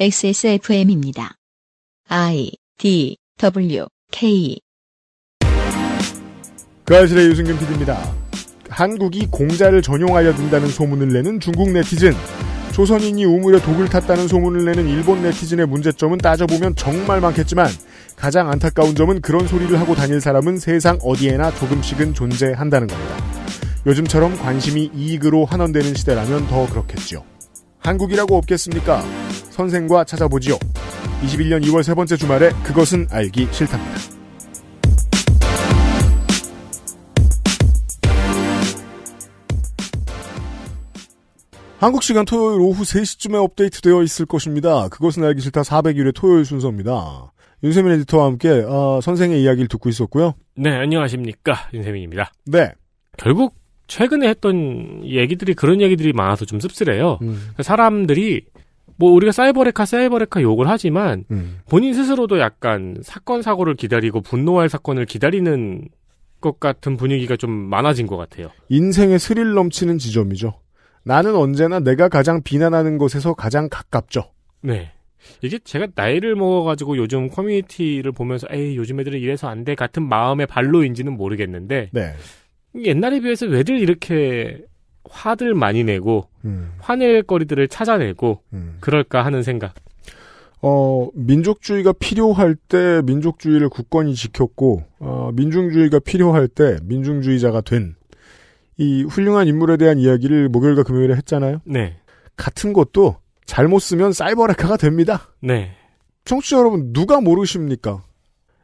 XSFM입니다. I D W K 그아실의 유승균 PD입니다. 한국이 공자를 전용하려 든다는 소문을 내는 중국 네티즌, 조선인이 우물에 독을 탔다는 소문을 내는 일본 네티즌의 문제점은 따져보면 정말 많겠지만 가장 안타까운 점은 그런 소리를 하고 다닐 사람은 세상 어디에나 조금씩은 존재한다는 겁니다. 요즘처럼 관심이 이익으로 환원되는 시대라면 더그렇겠지 한국이라고 없겠습니까? 선생과 찾아보지요. 21년 2월 세 번째 주말에 그것은 알기 싫답니다. 한국 시간 토요일 오후 3시쯤에 업데이트되어 있을 것입니다. 그것은 알기 싫다 4 0 0일의 토요일 순서입니다. 윤세민 에디터와 함께 어, 선생의 이야기를 듣고 있었고요. 네, 안녕하십니까. 윤세민입니다. 네. 결국 최근에 했던 얘기들이 그런 얘기들이 많아서 좀 씁쓸해요. 음. 그러니까 사람들이 뭐 우리가 사이버레카 사이버레카 욕을 하지만 음. 본인 스스로도 약간 사건 사고를 기다리고 분노할 사건을 기다리는 것 같은 분위기가 좀 많아진 것 같아요. 인생의 스릴 넘치는 지점이죠. 나는 언제나 내가 가장 비난하는 것에서 가장 가깝죠. 네. 이게 제가 나이를 먹어가지고 요즘 커뮤니티를 보면서 에이 요즘 애들은 이래서 안 돼 같은 마음의 발로인지는 모르겠는데 네. 옛날에 비해서 왜들 이렇게 화들 많이 내고 음. 화낼 거리들을 찾아내고 음. 그럴까 하는 생각. 어, 민족주의가 필요할 때 민족주의를 굳건히 지켰고 어, 민중주의가 필요할 때 민중주의자가 된 이 훌륭한 인물에 대한 이야기를 목요일과 금요일에 했잖아요. 네. 같은 것도 잘못 쓰면 사이버레카가 됩니다. 네. 청취자 여러분 누가 모르십니까?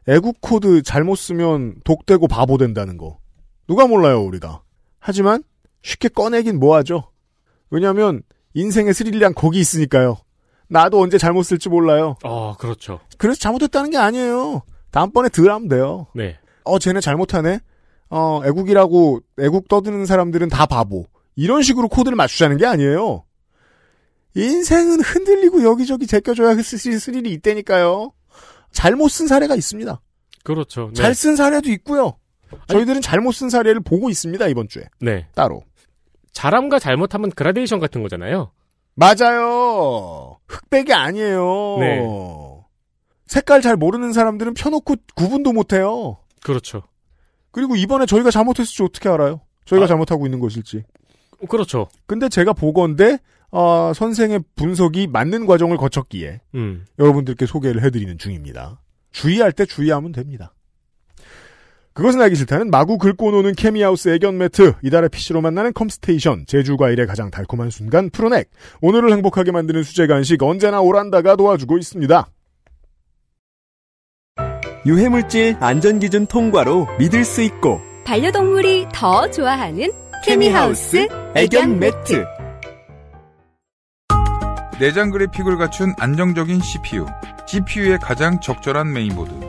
애국 코드 잘못 쓰면 독되고 바보 된다는 거. 누가 몰라요, 우리가. 하지만 쉽게 꺼내긴 뭐하죠. 왜냐하면 인생의 스릴이란 거기 있으니까요. 나도 언제 잘못 쓸지 몰라요. 아, 그렇죠. 그래서 잘못했다는 게 아니에요. 다음번에 덜하면 돼요. 네. 어, 쟤네 잘못하네. 어, 애국이라고 애국 떠드는 사람들은 다 바보. 이런 식으로 코드를 맞추자는 게 아니에요. 인생은 흔들리고 여기저기 제껴줘야 스릴이 있다니까요. 잘못 쓴 사례가 있습니다. 그렇죠. 네. 잘쓴 사례도 있고요. 저희들은 잘못 쓴 사례를 보고 있습니다 이번 주에. 네. 따로. 잘함과 잘못하면 그라데이션 같은 거잖아요. 맞아요. 흑백이 아니에요. 네. 색깔 잘 모르는 사람들은 펴놓고 구분도 못해요. 그렇죠. 그리고 이번에 저희가 잘못했을지 어떻게 알아요? 저희가 아. 잘못하고 있는 것일지. 그렇죠. 근데 제가 보건데 어, 아, 선생의 분석이 맞는 과정을 거쳤기에 음. 여러분들께 소개를 해드리는 중입니다. 주의할 때 주의하면 됩니다. 그것은 알기 싫다는 마구 긁고 노는 케미하우스 애견 매트, 이달의 PC로 만나는 컴스테이션, 제주 과일의 가장 달콤한 순간 프로넥, 오늘을 행복하게 만드는 수제 간식 언제나 오란다가 도와주고 있습니다. 유해물질 안전기준 통과로 믿을 수 있고 반려동물이 더 좋아하는 케미하우스 애견 매트 내장 그래픽을 갖춘 안정적인 CPU, g p u 의 가장 적절한 메인보드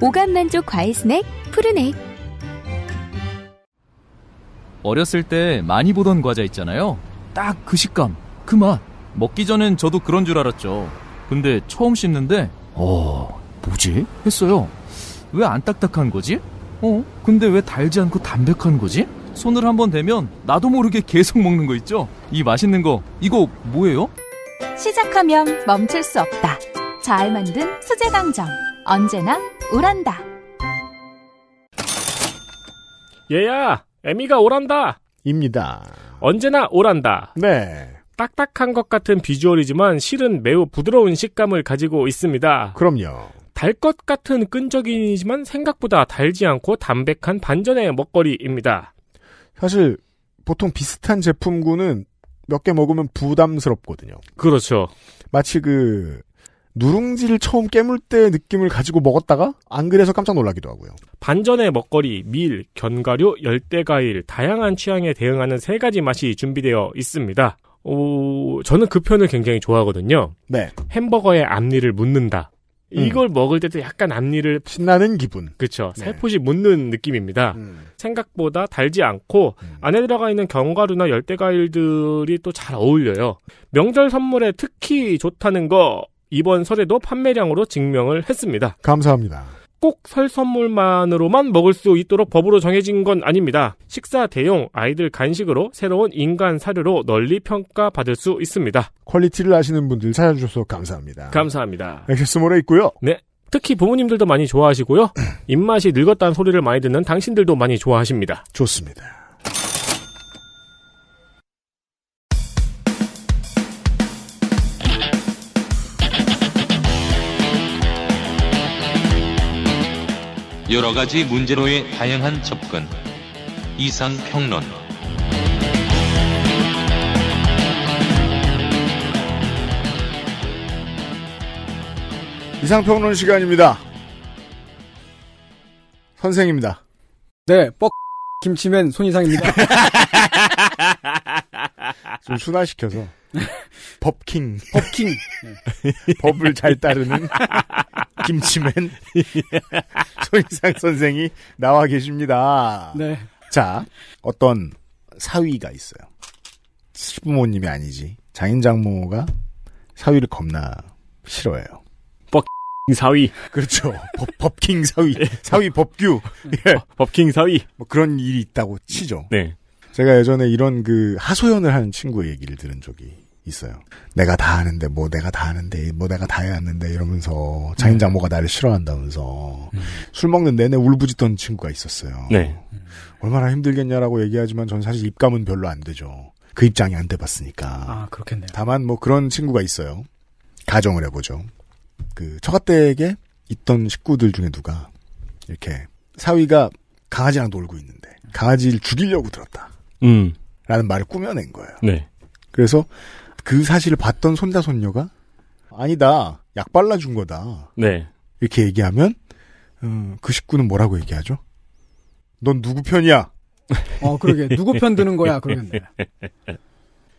오감 만족 과일 스낵 푸르넥. 어렸을 때 많이 보던 과자 있잖아요. 딱 그 식감, 그 맛. 먹기 전엔 저도 그런 줄 알았죠. 근데 처음 씹는데, 어, 뭐지? 했어요. 왜 안 딱딱한 거지? 어, 근데 왜 달지 않고 담백한 거지? 손을 한 번 대면 나도 모르게 계속 먹는 거 있죠? 이 맛있는 거, 이거 뭐예요? 시작하면 멈출 수 없다. 잘 만든 수제 강정. 언제나 오란다. 얘야, 에미가 오란다. 입니다. 언제나 오란다. 네. 딱딱한 것 같은 비주얼이지만 실은 매우 부드러운 식감을 가지고 있습니다. 그럼요. 달 것 같은 끈적이지만 생각보다 달지 않고 담백한 반전의 먹거리입니다. 사실 보통 비슷한 제품군은 몇 개 먹으면 부담스럽거든요. 그렇죠. 마치 그 누룽지를 처음 깨물 때 느낌을 가지고 먹었다가 안 그래서 깜짝 놀라기도 하고요. 반전의 먹거리, 밀, 견과류, 열대과일, 다양한 취향에 대응하는 세 가지 맛이 준비되어 있습니다. 오, 저는 그 편을 굉장히 좋아하거든요. 네. 햄버거의 앞니를 묻는다. 음. 이걸 음. 먹을 때도 약간 앞니를 신나는 기분. 그렇죠. 네. 살포시 묻는 느낌입니다. 음. 생각보다 달지 않고 음. 안에 들어가 있는 견과류나 열대과일들이 또 잘 어울려요. 명절 선물에 특히 좋다는 거 이번 설에도 판매량으로 증명을 했습니다. 감사합니다. 꼭 설 선물만으로만 먹을 수 있도록 법으로 정해진 건 아닙니다. 식사 대용 아이들 간식으로 새로운 인간 사료로 널리 평가받을 수 있습니다. 퀄리티를 아시는 분들 찾아주셔서 감사합니다. 감사합니다. 액스몰에 있고요. 네. 특히 부모님들도 많이 좋아하시고요. 입맛이 늙었다는 소리를 많이 듣는 당신들도 많이 좋아하십니다. 좋습니다. 여러 가지 문제로의 다양한 접근. 이상 평론. 이상 평론 시간입니다. 선생입니다. 네, 뻑 김치맨 손이상입니다. 좀 순화시켜서. 법킹. 법킹. 법을 잘 따르는 김치맨 손희상 선생이 나와 계십니다. 네. 자, 어떤 사위가 있어요. 시부모님이 아니지. 장인 장모가 사위를 겁나 싫어해요. 법킹 사위. 그렇죠. 법, 법킹 사위. 네. 사위 법규. 예. 법킹 사위. 뭐 그런 일이 있다고 치죠. 네. 제가 예전에 이런 그 하소연을 하는 친구의 얘기를 들은 적이 있어요. 내가 다 아는데 뭐 내가 다 아는데 뭐 내가 다 해왔는데 이러면서 장인 네. 장모가 나를 싫어한다면서 음. 술 먹는 내내 울부짖던 친구가 있었어요. 네. 얼마나 힘들겠냐라고 얘기하지만 전 사실 입감은 별로 안 되죠. 그 입장이 안 돼봤으니까. 아 그렇겠네요. 다만 뭐 그런 친구가 있어요. 가정을 해보죠. 그 처갓댁에 있던 식구들 중에 누가 이렇게 사위가 강아지랑 놀고 있는데 강아지를 죽이려고 들었다. 음. 라는 말을 꾸며낸 거예요. 네. 그래서 그 사실을 봤던 손자 손녀가 아니다 약 발라준 거다. 네. 이렇게 얘기하면 음, 그 식구는 뭐라고 얘기하죠? 넌 누구 편이야? 어 그러게 누구 편 드는 거야 그러겠네.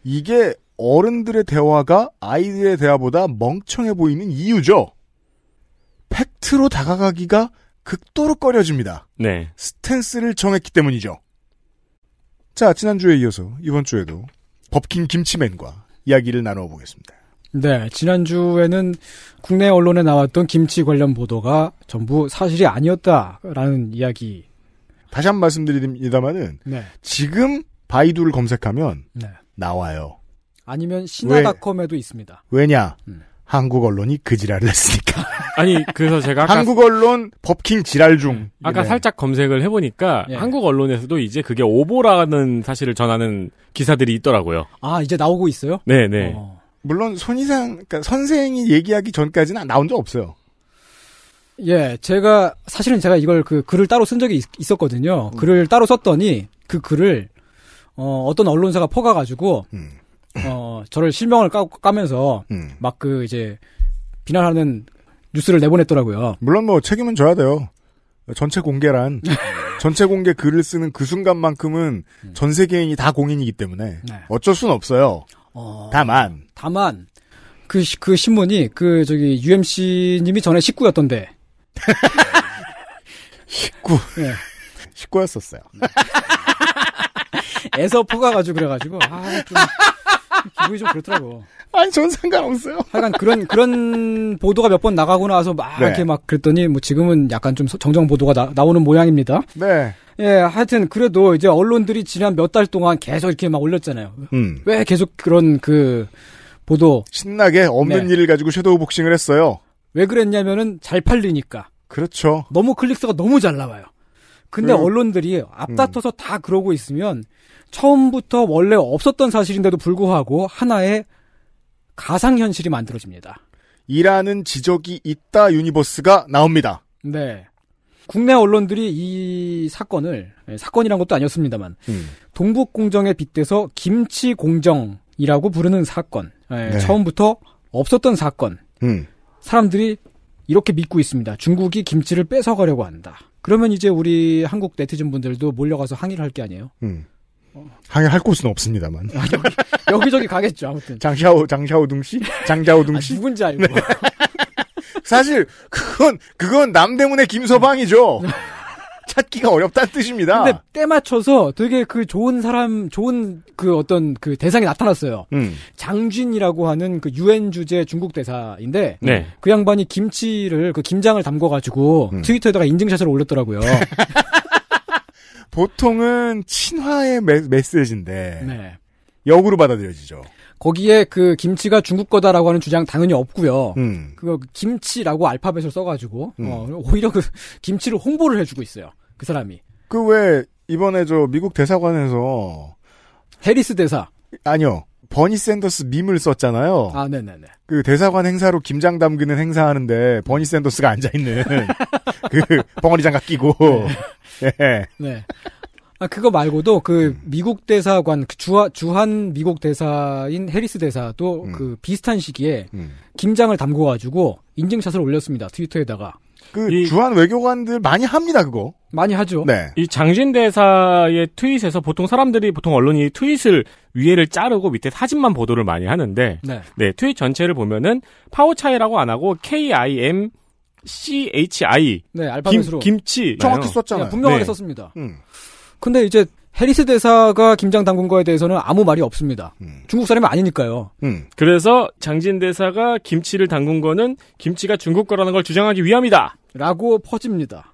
이게 어른들의 대화가 아이들의 대화보다 멍청해 보이는 이유죠. 팩트로 다가가기가 극도로 꺼려집니다. 네. 스탠스를 정했기 때문이죠. 자, 지난주에 이어서 이번 주에도 법킨 김치맨과 이야기를 나눠보겠습니다. 네, 지난주에는 국내 언론에 나왔던 김치 관련 보도가 전부 사실이 아니었다라는 이야기. 다시 한번 말씀드립니다만은 네. 지금 바이두를 검색하면 네. 나와요. 아니면 신화닷컴에도 있습니다. 왜냐? 음. 한국 언론이 그 지랄을 했으니까. 아니 그래서 제가 한국 언론 법킹 지랄 중. 아까 네. 살짝 검색을 해보니까 예. 한국 언론에서도 이제 그게 오보라는 사실을 전하는 기사들이 있더라고요. 아 이제 나오고 있어요? 네네. 네. 어. 물론 손이상 그러니까 선생이 얘기하기 전까지는 나온 적 없어요. 예, 제가 사실은 제가 이걸 그 글을 따로 쓴 적이 있, 었거든요 음. 글을 따로 썼더니 그 글을 어, 어떤 언론사가 퍼가가지고 음. 저를 실명을 까, 까면서 음. 막그 이제 비난하는 뉴스를 내보냈더라고요. 물론 뭐 책임은 져야 돼요. 전체 공개란 전체 공개 글을 쓰는 그 순간만큼은 음. 전 세계인이 다 공인이기 때문에 네. 어쩔 수는 없어요. 어... 다만 다만 그, 그 신문이 그 저기 UMC님이 전에 식구였던데 식구 네. 식구였었어요. 애서 퍼가가지고 그래가지고 아, 좀 기분이 좀 그렇더라고. 아니, 전 상관없어요. 약간 그런, 그런 보도가 몇 번 나가고 나서 막 네. 이렇게 막 그랬더니 뭐 지금은 약간 좀 정정 보도가 나, 나오는 모양입니다. 네. 예, 하여튼 그래도 이제 언론들이 지난 몇 달 동안 계속 이렇게 막 올렸잖아요. 음. 왜 계속 그런 그 보도. 신나게 없는 네. 일을 가지고 섀도우 복싱을 했어요. 왜 그랬냐면은 잘 팔리니까. 그렇죠. 너무 클릭수가 너무 잘 나와요. 근데 그 언론들이 앞다퉈서 음. 다 그러고 있으면 처음부터 원래 없었던 사실인데도 불구하고 하나의 가상현실이 만들어집니다. 이라는 지적이 있다 유니버스가 나옵니다. 네. 국내 언론들이 이 사건을 예, 사건이란 것도 아니었습니다만 음. 동북 공정에 빗대서 김치 공정이라고 부르는 사건 예, 네. 처음부터 없었던 사건 음. 사람들이 이렇게 믿고 있습니다. 중국이 김치를 뺏어가려고 한다. 그러면 이제 우리 한국 네티즌 분들도 몰려가서 항의를 할 게 아니에요. 음. 항해할 곳은 없습니다만. 아, 여기, 저기 가겠죠, 아무튼. 장샤오, 장샤오둥 씨? 장자오둥 씨? 아, 누군지 알고. 네. 사실, 그건, 그건 남대문의 김서방이죠. 찾기가 어렵다는 뜻입니다. 근데 때 맞춰서 되게 그 좋은 사람, 좋은 그 어떤 그 대상이 나타났어요. 음. 장진이라고 하는 그 유엔 주재 중국 대사인데 네. 그 양반이 김치를 그 김장을 담궈 가지고 음. 트위터에다가 인증샷을 올렸더라고요. 보통은 친화의 메, 시지인데 네. 역으로 받아들여지죠. 거기에 그 김치가 중국 거다라고 하는 주장 당연히 없고요. 음. 그 김치라고 알파벳을 써가지고 음. 어, 오히려 그 김치를 홍보를 해주고 있어요. 그 사람이. 그 왜 이번에 저 미국 대사관에서 해리스 대사 아니요 버니 샌더스 밈을 썼잖아요. 아, 네네네. 그 대사관 행사로 김장 담그는 행사하는데 버니 샌더스가 앉아 있는 그 벙어리 장갑 끼고. 네. 예. 네. 아, 그거 말고도 그 음. 미국 대사관 그 주하, 주한 미국 대사인 해리스 대사도 음. 그 비슷한 시기에 음. 김장을 담궈 가지고 인증샷을 올렸습니다. 트위터에다가. 그 이, 주한 외교관들 많이 합니다, 그거. 많이 하죠. 네. 이 장진 대사의 트윗에서 보통 사람들이 보통 언론이 트윗을 위에를 자르고 밑에 사진만 보도를 많이 하는데 네, 네 트윗 전체를 보면은 파워차이라고 안 하고 K I M C H I 네 알파벳으로 김, 치 정확히 네. 썼잖아요. 네, 분명하게 네. 썼습니다. 음. 근데 이제 해리스 대사가 김장 당군과에 대해서는 아무 말이 없습니다. 음. 중국 사람이 아니니까요. 음. 그래서 장진 대사가 김치를 담근 거는 김치가 중국 거라는 걸 주장하기 위함이다. 라고 퍼집니다.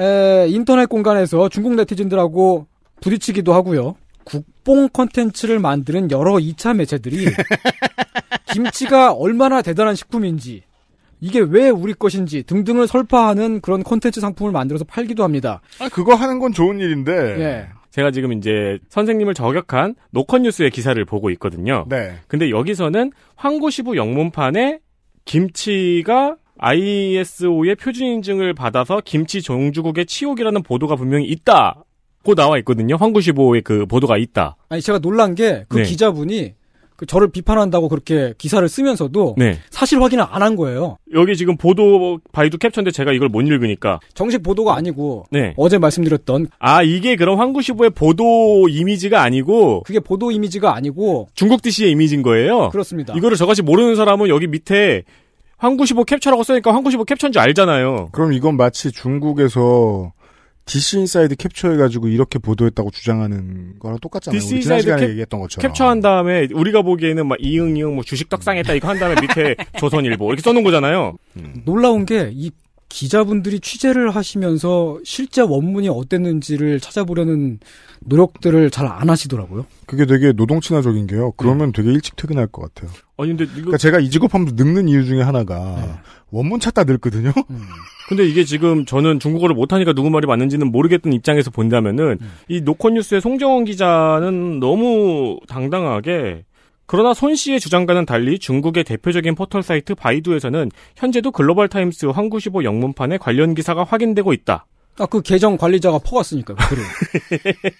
에, 인터넷 공간에서 중국 네티즌들하고 부딪히기도 하고요. 국뽕 컨텐츠를 만드는 여러 2차 매체들이 김치가 얼마나 대단한 식품인지 이게 왜 우리 것인지 등등을 설파하는 그런 컨텐츠 상품을 만들어서 팔기도 합니다. 아 그거 하는 건 좋은 일인데. 예. 제가 지금 이제 선생님을 저격한 노컷뉴스의 기사를 보고 있거든요. 네. 근데 여기서는 황고시부 영문판에 김치가 ISO의 표준 인증을 받아서 김치 종주국의 치욕이라는 보도가 분명히 있다. 고 나와 있거든요. 황구시보의 그 보도가 있다. 아니 제가 놀란 게그 네. 기자분이 그 저를 비판한다고 그렇게 기사를 쓰면서도 네. 사실 확인을 안 한 거예요. 여기 지금 보도 바이두 캡처인데 제가 이걸 못 읽으니까 정식 보도가 아니고 네. 어제 말씀드렸던 아 이게 그럼 황구시보의 보도 이미지가 아니고 그게 보도 이미지가 아니고 중국 DC의 이미지인 거예요. 그렇습니다. 이거를 저같이 모르는 사람은 여기 밑에 황구시보 캡처라고 써니까 황구시보 캡처인줄 알잖아요. 그럼 이건 마치 중국에서 디시 인사이드 캡처해가지고 이렇게 보도했다고 주장하는 거랑 똑같잖아요. 디시 인사이드 캡, 얘기했던 것처럼. 캡처한 다음에 우리가 보기에는 막 이응 이응 뭐 주식 떡상했다 이거 한 다음에 밑에 조선일보 이렇게 써놓은 거잖아요. 음. 놀라운 게이 기자분들이 취재를 하시면서 실제 원문이 어땠는지를 찾아보려는 노력들을 잘 안 하시더라고요. 그게 되게 노동 친화적인 게요. 네. 그러면 네. 되게 일찍 퇴근할 것 같아요. 아니 근데 이거... 그러니까 제가 이 직업하면서 늙는 이유 중에 하나가 네. 원문 찾다 늙거든요. 음. 근데 이게 지금 저는 중국어를 못하니까 누구 말이 맞는지는 모르겠던 입장에서 본다면은 음. 이 노컷뉴스의 송정원 기자는 너무 당당하게 그러나 손 씨의 주장과는 달리 중국의 대표적인 포털 사이트 바이두에서는 현재도 글로벌 타임스 황구시보 영문판에 관련 기사가 확인되고 있다. 아, 그 계정 관리자가 퍼갔으니까, 그 글을.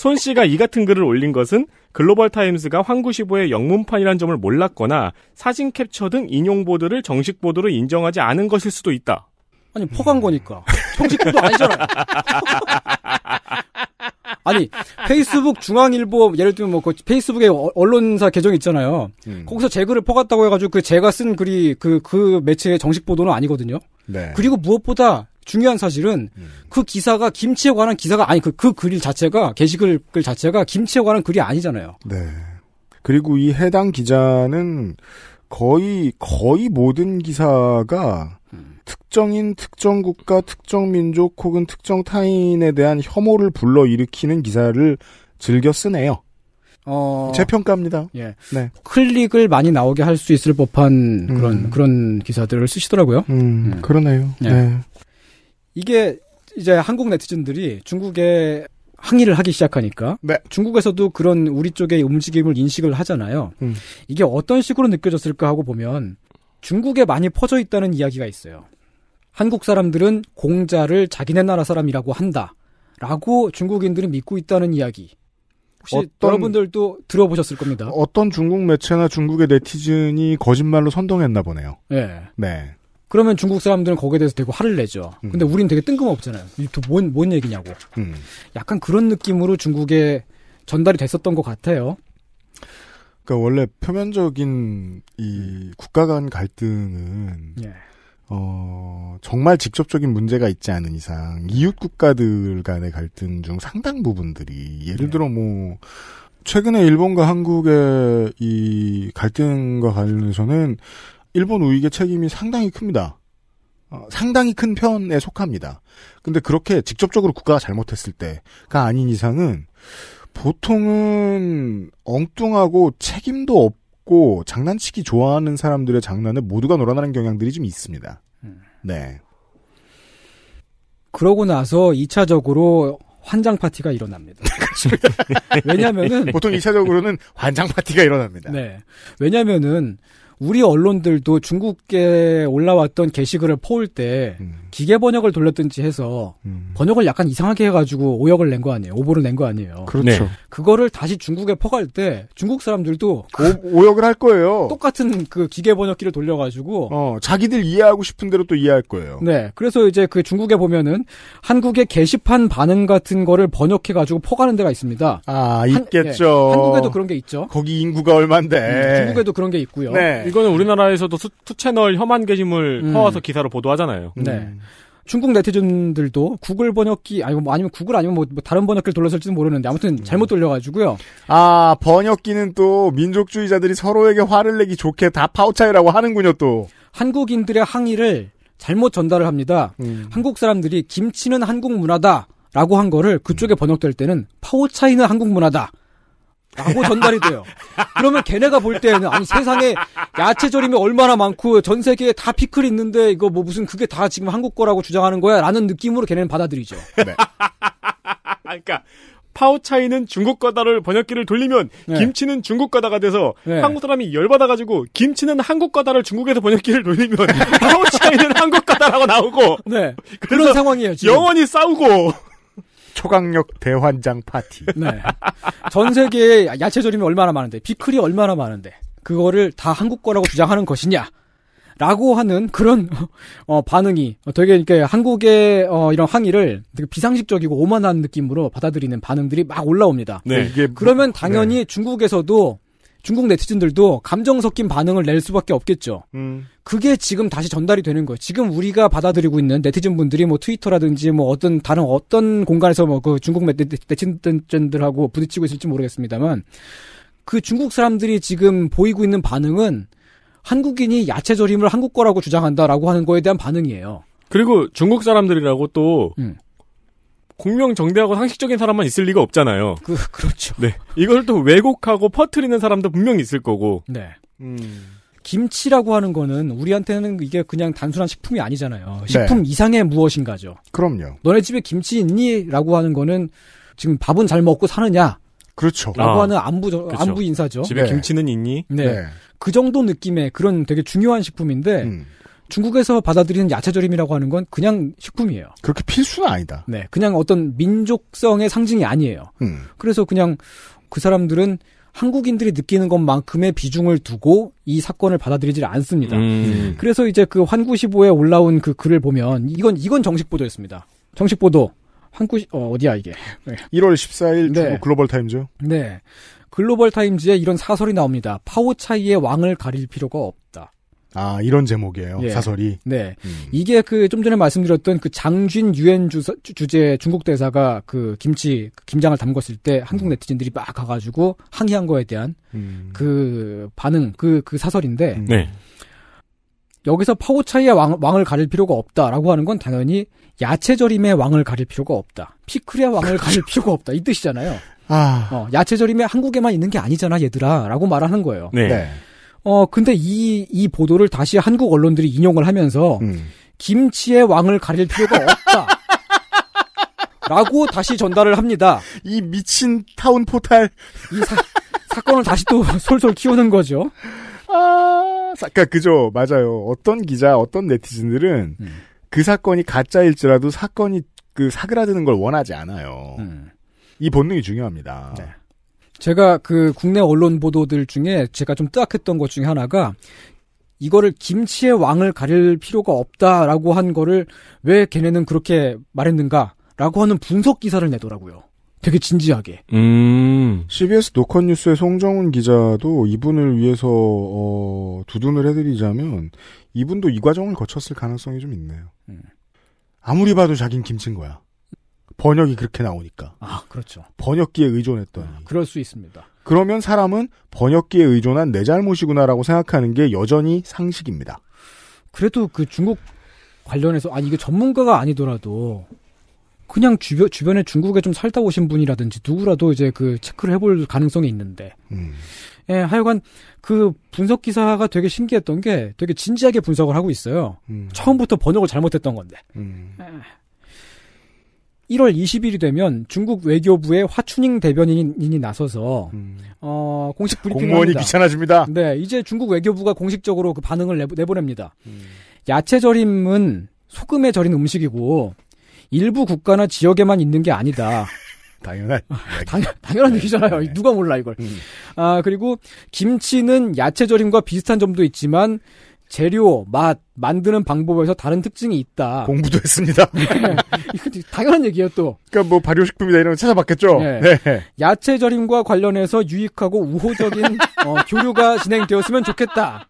손 씨가 이 같은 글을 올린 것은 글로벌 타임스가 황구시보의 영문판이란 점을 몰랐거나 사진 캡처 등 인용 보도를 정식 보도로 인정하지 않은 것일 수도 있다. 아니, 퍼간 거니까. 정식 보도 아니잖아. 아니 페이스북 중앙일보 예를 들면 뭐그 페이스북에 어, 언론사 계정 있잖아요. 음. 거기서 제 글을 퍼갔다고 해가지고 그 제가 쓴 글이 그그 그 매체의 정식 보도는 아니거든요. 네. 그리고 무엇보다 중요한 사실은 음. 그 기사가 김치에 관한 기사가 아니 그그 그 글 자체가 게시글 글 자체가 김치에 관한 글이 아니잖아요. 네. 그리고 이 해당 기자는 거의 거의 모든 기사가 특정인, 특정 국가, 특정 민족 혹은 특정 타인에 대한 혐오를 불러일으키는 기사를 즐겨 쓰네요. 어... 제 평가입니다. 예. 네. 클릭을 많이 나오게 할 수 있을 법한 그런 음. 그런 기사들을 쓰시더라고요. 음, 음. 그러네요. 예. 네. 이게 이제 한국 네티즌들이 중국에 항의를 하기 시작하니까 네. 중국에서도 그런 우리 쪽의 움직임을 인식을 하잖아요. 음. 이게 어떤 식으로 느껴졌을까 하고 보면 중국에 많이 퍼져 있다는 이야기가 있어요. 한국 사람들은 공자를 자기네 나라 사람이라고 한다. 라고 중국인들은 믿고 있다는 이야기. 혹시 어떤, 여러분들도 들어보셨을 겁니다. 어떤 중국 매체나 중국의 네티즌이 거짓말로 선동했나 보네요. 네. 네. 그러면 중국 사람들은 거기에 대해서 되고 화를 내죠. 음. 근데 우리는 되게 뜬금없잖아요. 이또 뭔, 뭔 얘기냐고. 음. 약간 그런 느낌으로 중국에 전달이 됐었던 것 같아요. 그러니까 원래 표면적인 이 음. 국가 간 갈등은 예. 어, 정말 직접적인 문제가 있지 않은 이상 이웃 국가들 간의 갈등 중 상당 부분들이 예를 예. 들어 뭐 최근에 일본과 한국의 이 갈등과 관련해서는 일본 우익의 책임이 상당히 큽니다. 어, 상당히 큰 편에 속합니다. 근데 그렇게 직접적으로 국가가 잘못했을 때가 아닌 이상은 보통은 엉뚱하고 책임도 없고 장난치기 좋아하는 사람들의 장난에 모두가 놀아나는 경향들이 좀 있습니다. 음. 네. 그러고 나서 2차적으로 환장 파티가 일어납니다. 왜냐면은 보통 2차적으로는 환장 파티가 일어납니다. 네. 왜냐면은 우리 언론들도 중국에 올라왔던 게시글을 퍼올 때 음. 기계 번역을 돌렸든지 해서 음. 번역을 약간 이상하게 해가지고 오역을 낸 거 아니에요. 오보를 낸 거 아니에요. 그렇죠. 네. 그거를 다시 중국에 퍼갈 때 중국 사람들도 오, 역을할 거예요. 똑같은 그 기계 번역기를 돌려가지고 어, 자기들 이해하고 싶은 대로 또 이해할 거예요. 네. 그래서 이제 그 중국에 보면은 한국의 게시판 반응 같은 거를 번역해가지고 퍼가는 데가 있습니다. 아, 있겠죠. 한, 네. 국에도 그런 게 있죠. 거기 인구가 얼만데. 음, 중국에도 그런 게 있고요. 네. 이거는 우리나라에서도 수, 투채널 혐한 게시물 음. 퍼와서 기사로 보도하잖아요. 네. 음. 중국 네티즌들도 구글 번역기 아니면 뭐, 아니면 구글 아니면 뭐, 뭐 다른 번역기를 돌렸을지는 모르는데 아무튼 음. 잘못 돌려가지고요. 아 번역기는 또 민족주의자들이 서로에게 화를 내기 좋게 다 파우차이라고 하는군요 또. 한국인들의 항의를 잘못 전달을 합니다. 음. 한국 사람들이 김치는 한국 문화다라고 한 거를 그쪽에 번역될 때는 파오차이는 한국 문화다. 라고 전달이 돼요. 그러면 걔네가 볼 때는 아니 세상에 야채절임이 얼마나 많고 전 세계에 다 피클이 있는데 이거 뭐 무슨 그게 다 지금 한국 거라고 주장하는 거야 라는 느낌으로 걔네는 받아들이죠. 네. 그러니까 파오차이는 중국 거다를 번역기를 돌리면 네. 김치는 중국 거다가 돼서 네. 한국 사람이 열받아가지고 김치는 한국 거다를 중국에서 번역기를 돌리면 파오차이는 한국 거다라고 나오고 네. 그런 상황이에요. 지금. 영원히 싸우고 초강력 대환장 파티. 네. 전 세계에 야채조림이 얼마나 많은데, 비클이 얼마나 많은데, 그거를 다 한국 거라고 주장하는 것이냐. 라고 하는 그런 어, 반응이 되게 그러니까 한국의 어, 이런 항의를 되게 비상식적이고 오만한 느낌으로 받아들이는 반응들이 막 올라옵니다. 네, 그러면 당연히 네. 중국에서도 중국 네티즌들도 감정 섞인 반응을 낼 수밖에 없겠죠. 음. 그게 지금 다시 전달이 되는 거예요. 지금 우리가 받아들이고 있는 네티즌 분들이 뭐 트위터라든지 뭐 어떤 다른 어떤 공간에서 뭐 그 중국 네티즌들하고 부딪히고 있을지 모르겠습니다만 그 중국 사람들이 지금 보이고 있는 반응은 한국인이 야채 조림을 한국 거라고 주장한다라고 하는 거에 대한 반응이에요. 그리고 중국 사람들이라고 또 음. 공명정대하고 상식적인 사람만 있을 리가 없잖아요. 그, 그렇죠. 네. 이걸 또 왜곡하고 퍼트리는 사람도 분명히 있을 거고. 네. 음. 김치라고 하는 거는 우리한테는 이게 그냥 단순한 식품이 아니잖아요. 네. 식품 네. 이상의 무엇인가죠. 그럼요. 너네 집에 김치 있니? 라고 하는 거는 지금 밥은 잘 먹고 사느냐? 그렇죠. 라고 아. 하는 안부, 그렇죠. 안부 인사죠. 집에 네. 김치는 있니? 네. 네. 그 정도 느낌의 그런 되게 중요한 식품인데, 음. 중국에서 받아들이는 야채조림이라고 하는 건 그냥 식품이에요. 그렇게 필수는 아니다. 네, 그냥 어떤 민족성의 상징이 아니에요. 음. 그래서 그냥 그 사람들은 한국인들이 느끼는 것만큼의 비중을 두고 이 사건을 받아들이질 않습니다. 음. 그래서 이제 그 환구시보에 올라온 그 글을 보면 이건 이건 정식 보도였습니다. 정식 보도 환구 어, 어디야 이게? 네. 1월 14일 네. 글로벌 타임즈 네. 글로벌 타임즈에 이런 사설이 나옵니다. 파오차이의 왕을 가릴 필요가 없다. 아 이런 제목이에요 예. 사설이. 네, 음. 이게 그 좀 전에 말씀드렸던 그 장준 유엔 주제 중국 대사가 그 김치 그 김장을 담궜을 때 한국 음. 네티즌들이 막 가가지고 항의한 거에 대한 음. 그 반응 그그 그 사설인데. 음. 네. 여기서 파오차이의 왕, 을 가릴 필요가 없다라고 하는 건 당연히 야채절임의 왕을 가릴 필요가 없다. 피크리아 왕을 가릴 필요가 없다. 이 뜻이잖아요. 아. 어, 야채절임의 한국에만 있는 게 아니잖아, 얘들아. 라고 말하는 거예요. 네. 네. 어, 근데 이, 이 보도를 다시 한국 언론들이 인용을 하면서, 음. 김치의 왕을 가릴 필요가 없다. 라고 다시 전달을 합니다. 이 미친 타운 포탈. 이 사, 사건을 다시 또 솔솔 키우는 거죠. 아, 아까 그러니까 그죠. 맞아요. 어떤 기자, 어떤 네티즌들은 음. 그 사건이 가짜일지라도 사건이 그 사그라드는 걸 원하지 않아요. 음. 이 본능이 중요합니다. 네. 제가 그 국내 언론 보도들 중에 제가 좀 뜨악했던 것 중에 하나가 이거를 김치의 왕을 가릴 필요가 없다라고 한 거를 왜 걔네는 그렇게 말했는가라고 하는 분석 기사를 내더라고요. 되게 진지하게. 음. CBS 노컷 뉴스의 송정훈 기자도 이분을 위해서 어, 두둔을 해드리자면 이분도 이 과정을 거쳤을 가능성이 좀 있네요. 음. 아무리 봐도 자긴 김치인 거야. 번역이 그렇게 나오니까. 아, 그렇죠. 번역기에 의존했던. 아, 그럴 수 있습니다. 그러면 사람은 번역기에 의존한 내 잘못이구나라고 생각하는 게 여전히 상식입니다. 그래도 그 중국 관련해서 아 이게 전문가가 아니더라도 그냥 주변 주변에 중국에 좀 살다 오신 분이라든지 누구라도 이제 그 체크를 해볼 가능성이 있는데. 음. 예, 하여간 그 분석 기사가 되게 신기했던 게 되게 진지하게 분석을 하고 있어요. 음. 처음부터 번역을 잘못했던 건데. 음. 예. 1월 20일이 되면 중국 외교부의 화춘잉 대변인이 나서서 음. 어, 공식 브리핑을 공무원이 합니다. 귀찮아집니다. 네, 이제 중국 외교부가 공식적으로 그 반응을 내보냅니다. 음. 야채 절임은 소금에 절인 음식이고 일부 국가나 지역에만 있는 게 아니다. 당연한 아, 당연, 당연한 네. 얘기잖아요. 네. 누가 몰라 이걸. 음. 아 그리고 김치는 야채 절임과 비슷한 점도 있지만 재료, 맛, 만드는 방법에서 다른 특징이 있다. 공부도 했습니다. 네. 당연한 얘기예요, 또. 그러니까 뭐 발효식품이나 이런 거 찾아봤겠죠. 네. 네. 야채 절임과 관련해서 유익하고 우호적인 어, 교류가 진행되었으면 좋겠다.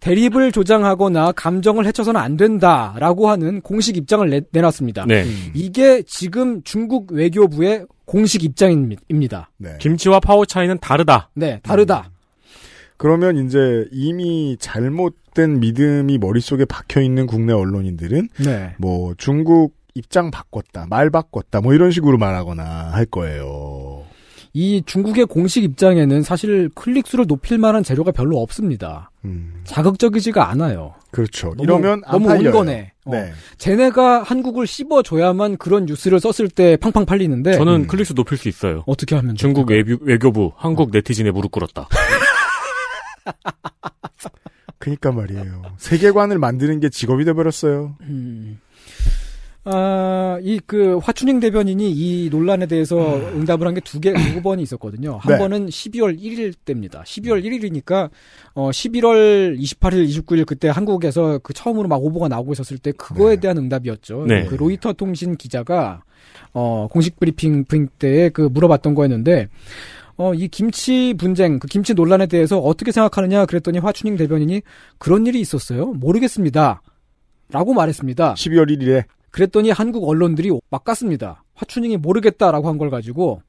대립을 조장하거나 감정을 해쳐서는 안 된다라고 하는 공식 입장을 내, 내놨습니다. 네. 음. 이게 지금 중국 외교부의 공식 입장입니다. 네. 김치와 파워 차이는 다르다. 네, 다르다. 음. 그러면 이제 이미 잘못된 믿음이 머릿속에 박혀 있는 국내 언론인들은 네. 뭐 중국 입장 바꿨다, 말 바꿨다, 뭐 이런 식으로 말하거나 할 거예요. 이 중국의 공식 입장에는 사실 클릭수를 높일 만한 재료가 별로 없습니다. 음. 자극적이지가 않아요. 그렇죠. 너무, 이러면 너무 팔려요. 온건해. 어. 네. 쟤네가 한국을 씹어줘야만 그런 뉴스를 썼을 때 팡팡 팔리는데. 저는 음. 클릭수 높일 수 있어요. 어떻게 하면? 중국 외교, 외교부, 한국 어. 네티즌에 무릎 꿇었다. 그니까 말이에요. 세계관을 만드는 게 직업이 돼버렸어요. 음. 아, 이 그 화춘행 대변인이 이 논란에 대해서 음. 응답을 한 게 두 개, 두 번이 있었거든요. 한 네. 번은 12월 1일 때입니다. 12월 1일이니까 어 11월 28일, 29일 그때 한국에서 그 처음으로 막 오보가 나오고 있었을 때 그거에 네. 대한 응답이었죠. 네. 그 로이터 통신 기자가 어 공식 브리핑 때그 물어봤던 거였는데 어, 이 김치 분쟁, 그 김치 논란에 대해서 어떻게 생각하느냐 그랬더니 화춘잉 대변인이 그런 일이 있었어요. 모르겠습니다. 라고 말했습니다. 12월 1일에. 그랬더니 한국 언론들이 막 갔습니다. 화춘잉이 모르겠다라고 한 걸 가지고.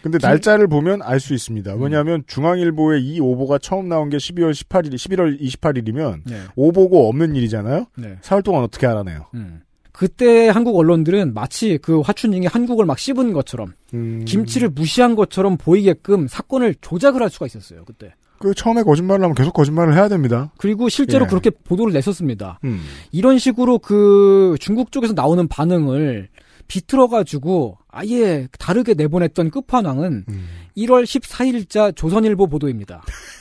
근데 김... 날짜를 보면 알 수 있습니다. 음. 왜냐하면 중앙일보에 이 오보가 처음 나온 게 12월 18일, 11월 28일이면 네. 오보고 없는 일이잖아요. 네. 사흘 동안 어떻게 알아내요? 음. 그때 한국 언론들은 마치 그 화춘잉이 한국을 막 씹은 것처럼 음... 김치를 무시한 것처럼 보이게끔 사건을 조작을 할 수가 있었어요 그때. 그 처음에 거짓말을 하면 계속 거짓말을 해야 됩니다. 그리고 실제로 예. 그렇게 보도를 냈었습니다. 음. 이런 식으로 그 중국 쪽에서 나오는 반응을 비틀어가지고 아예 다르게 내보냈던 끝판왕은 음. 1월 14일자 조선일보 보도입니다.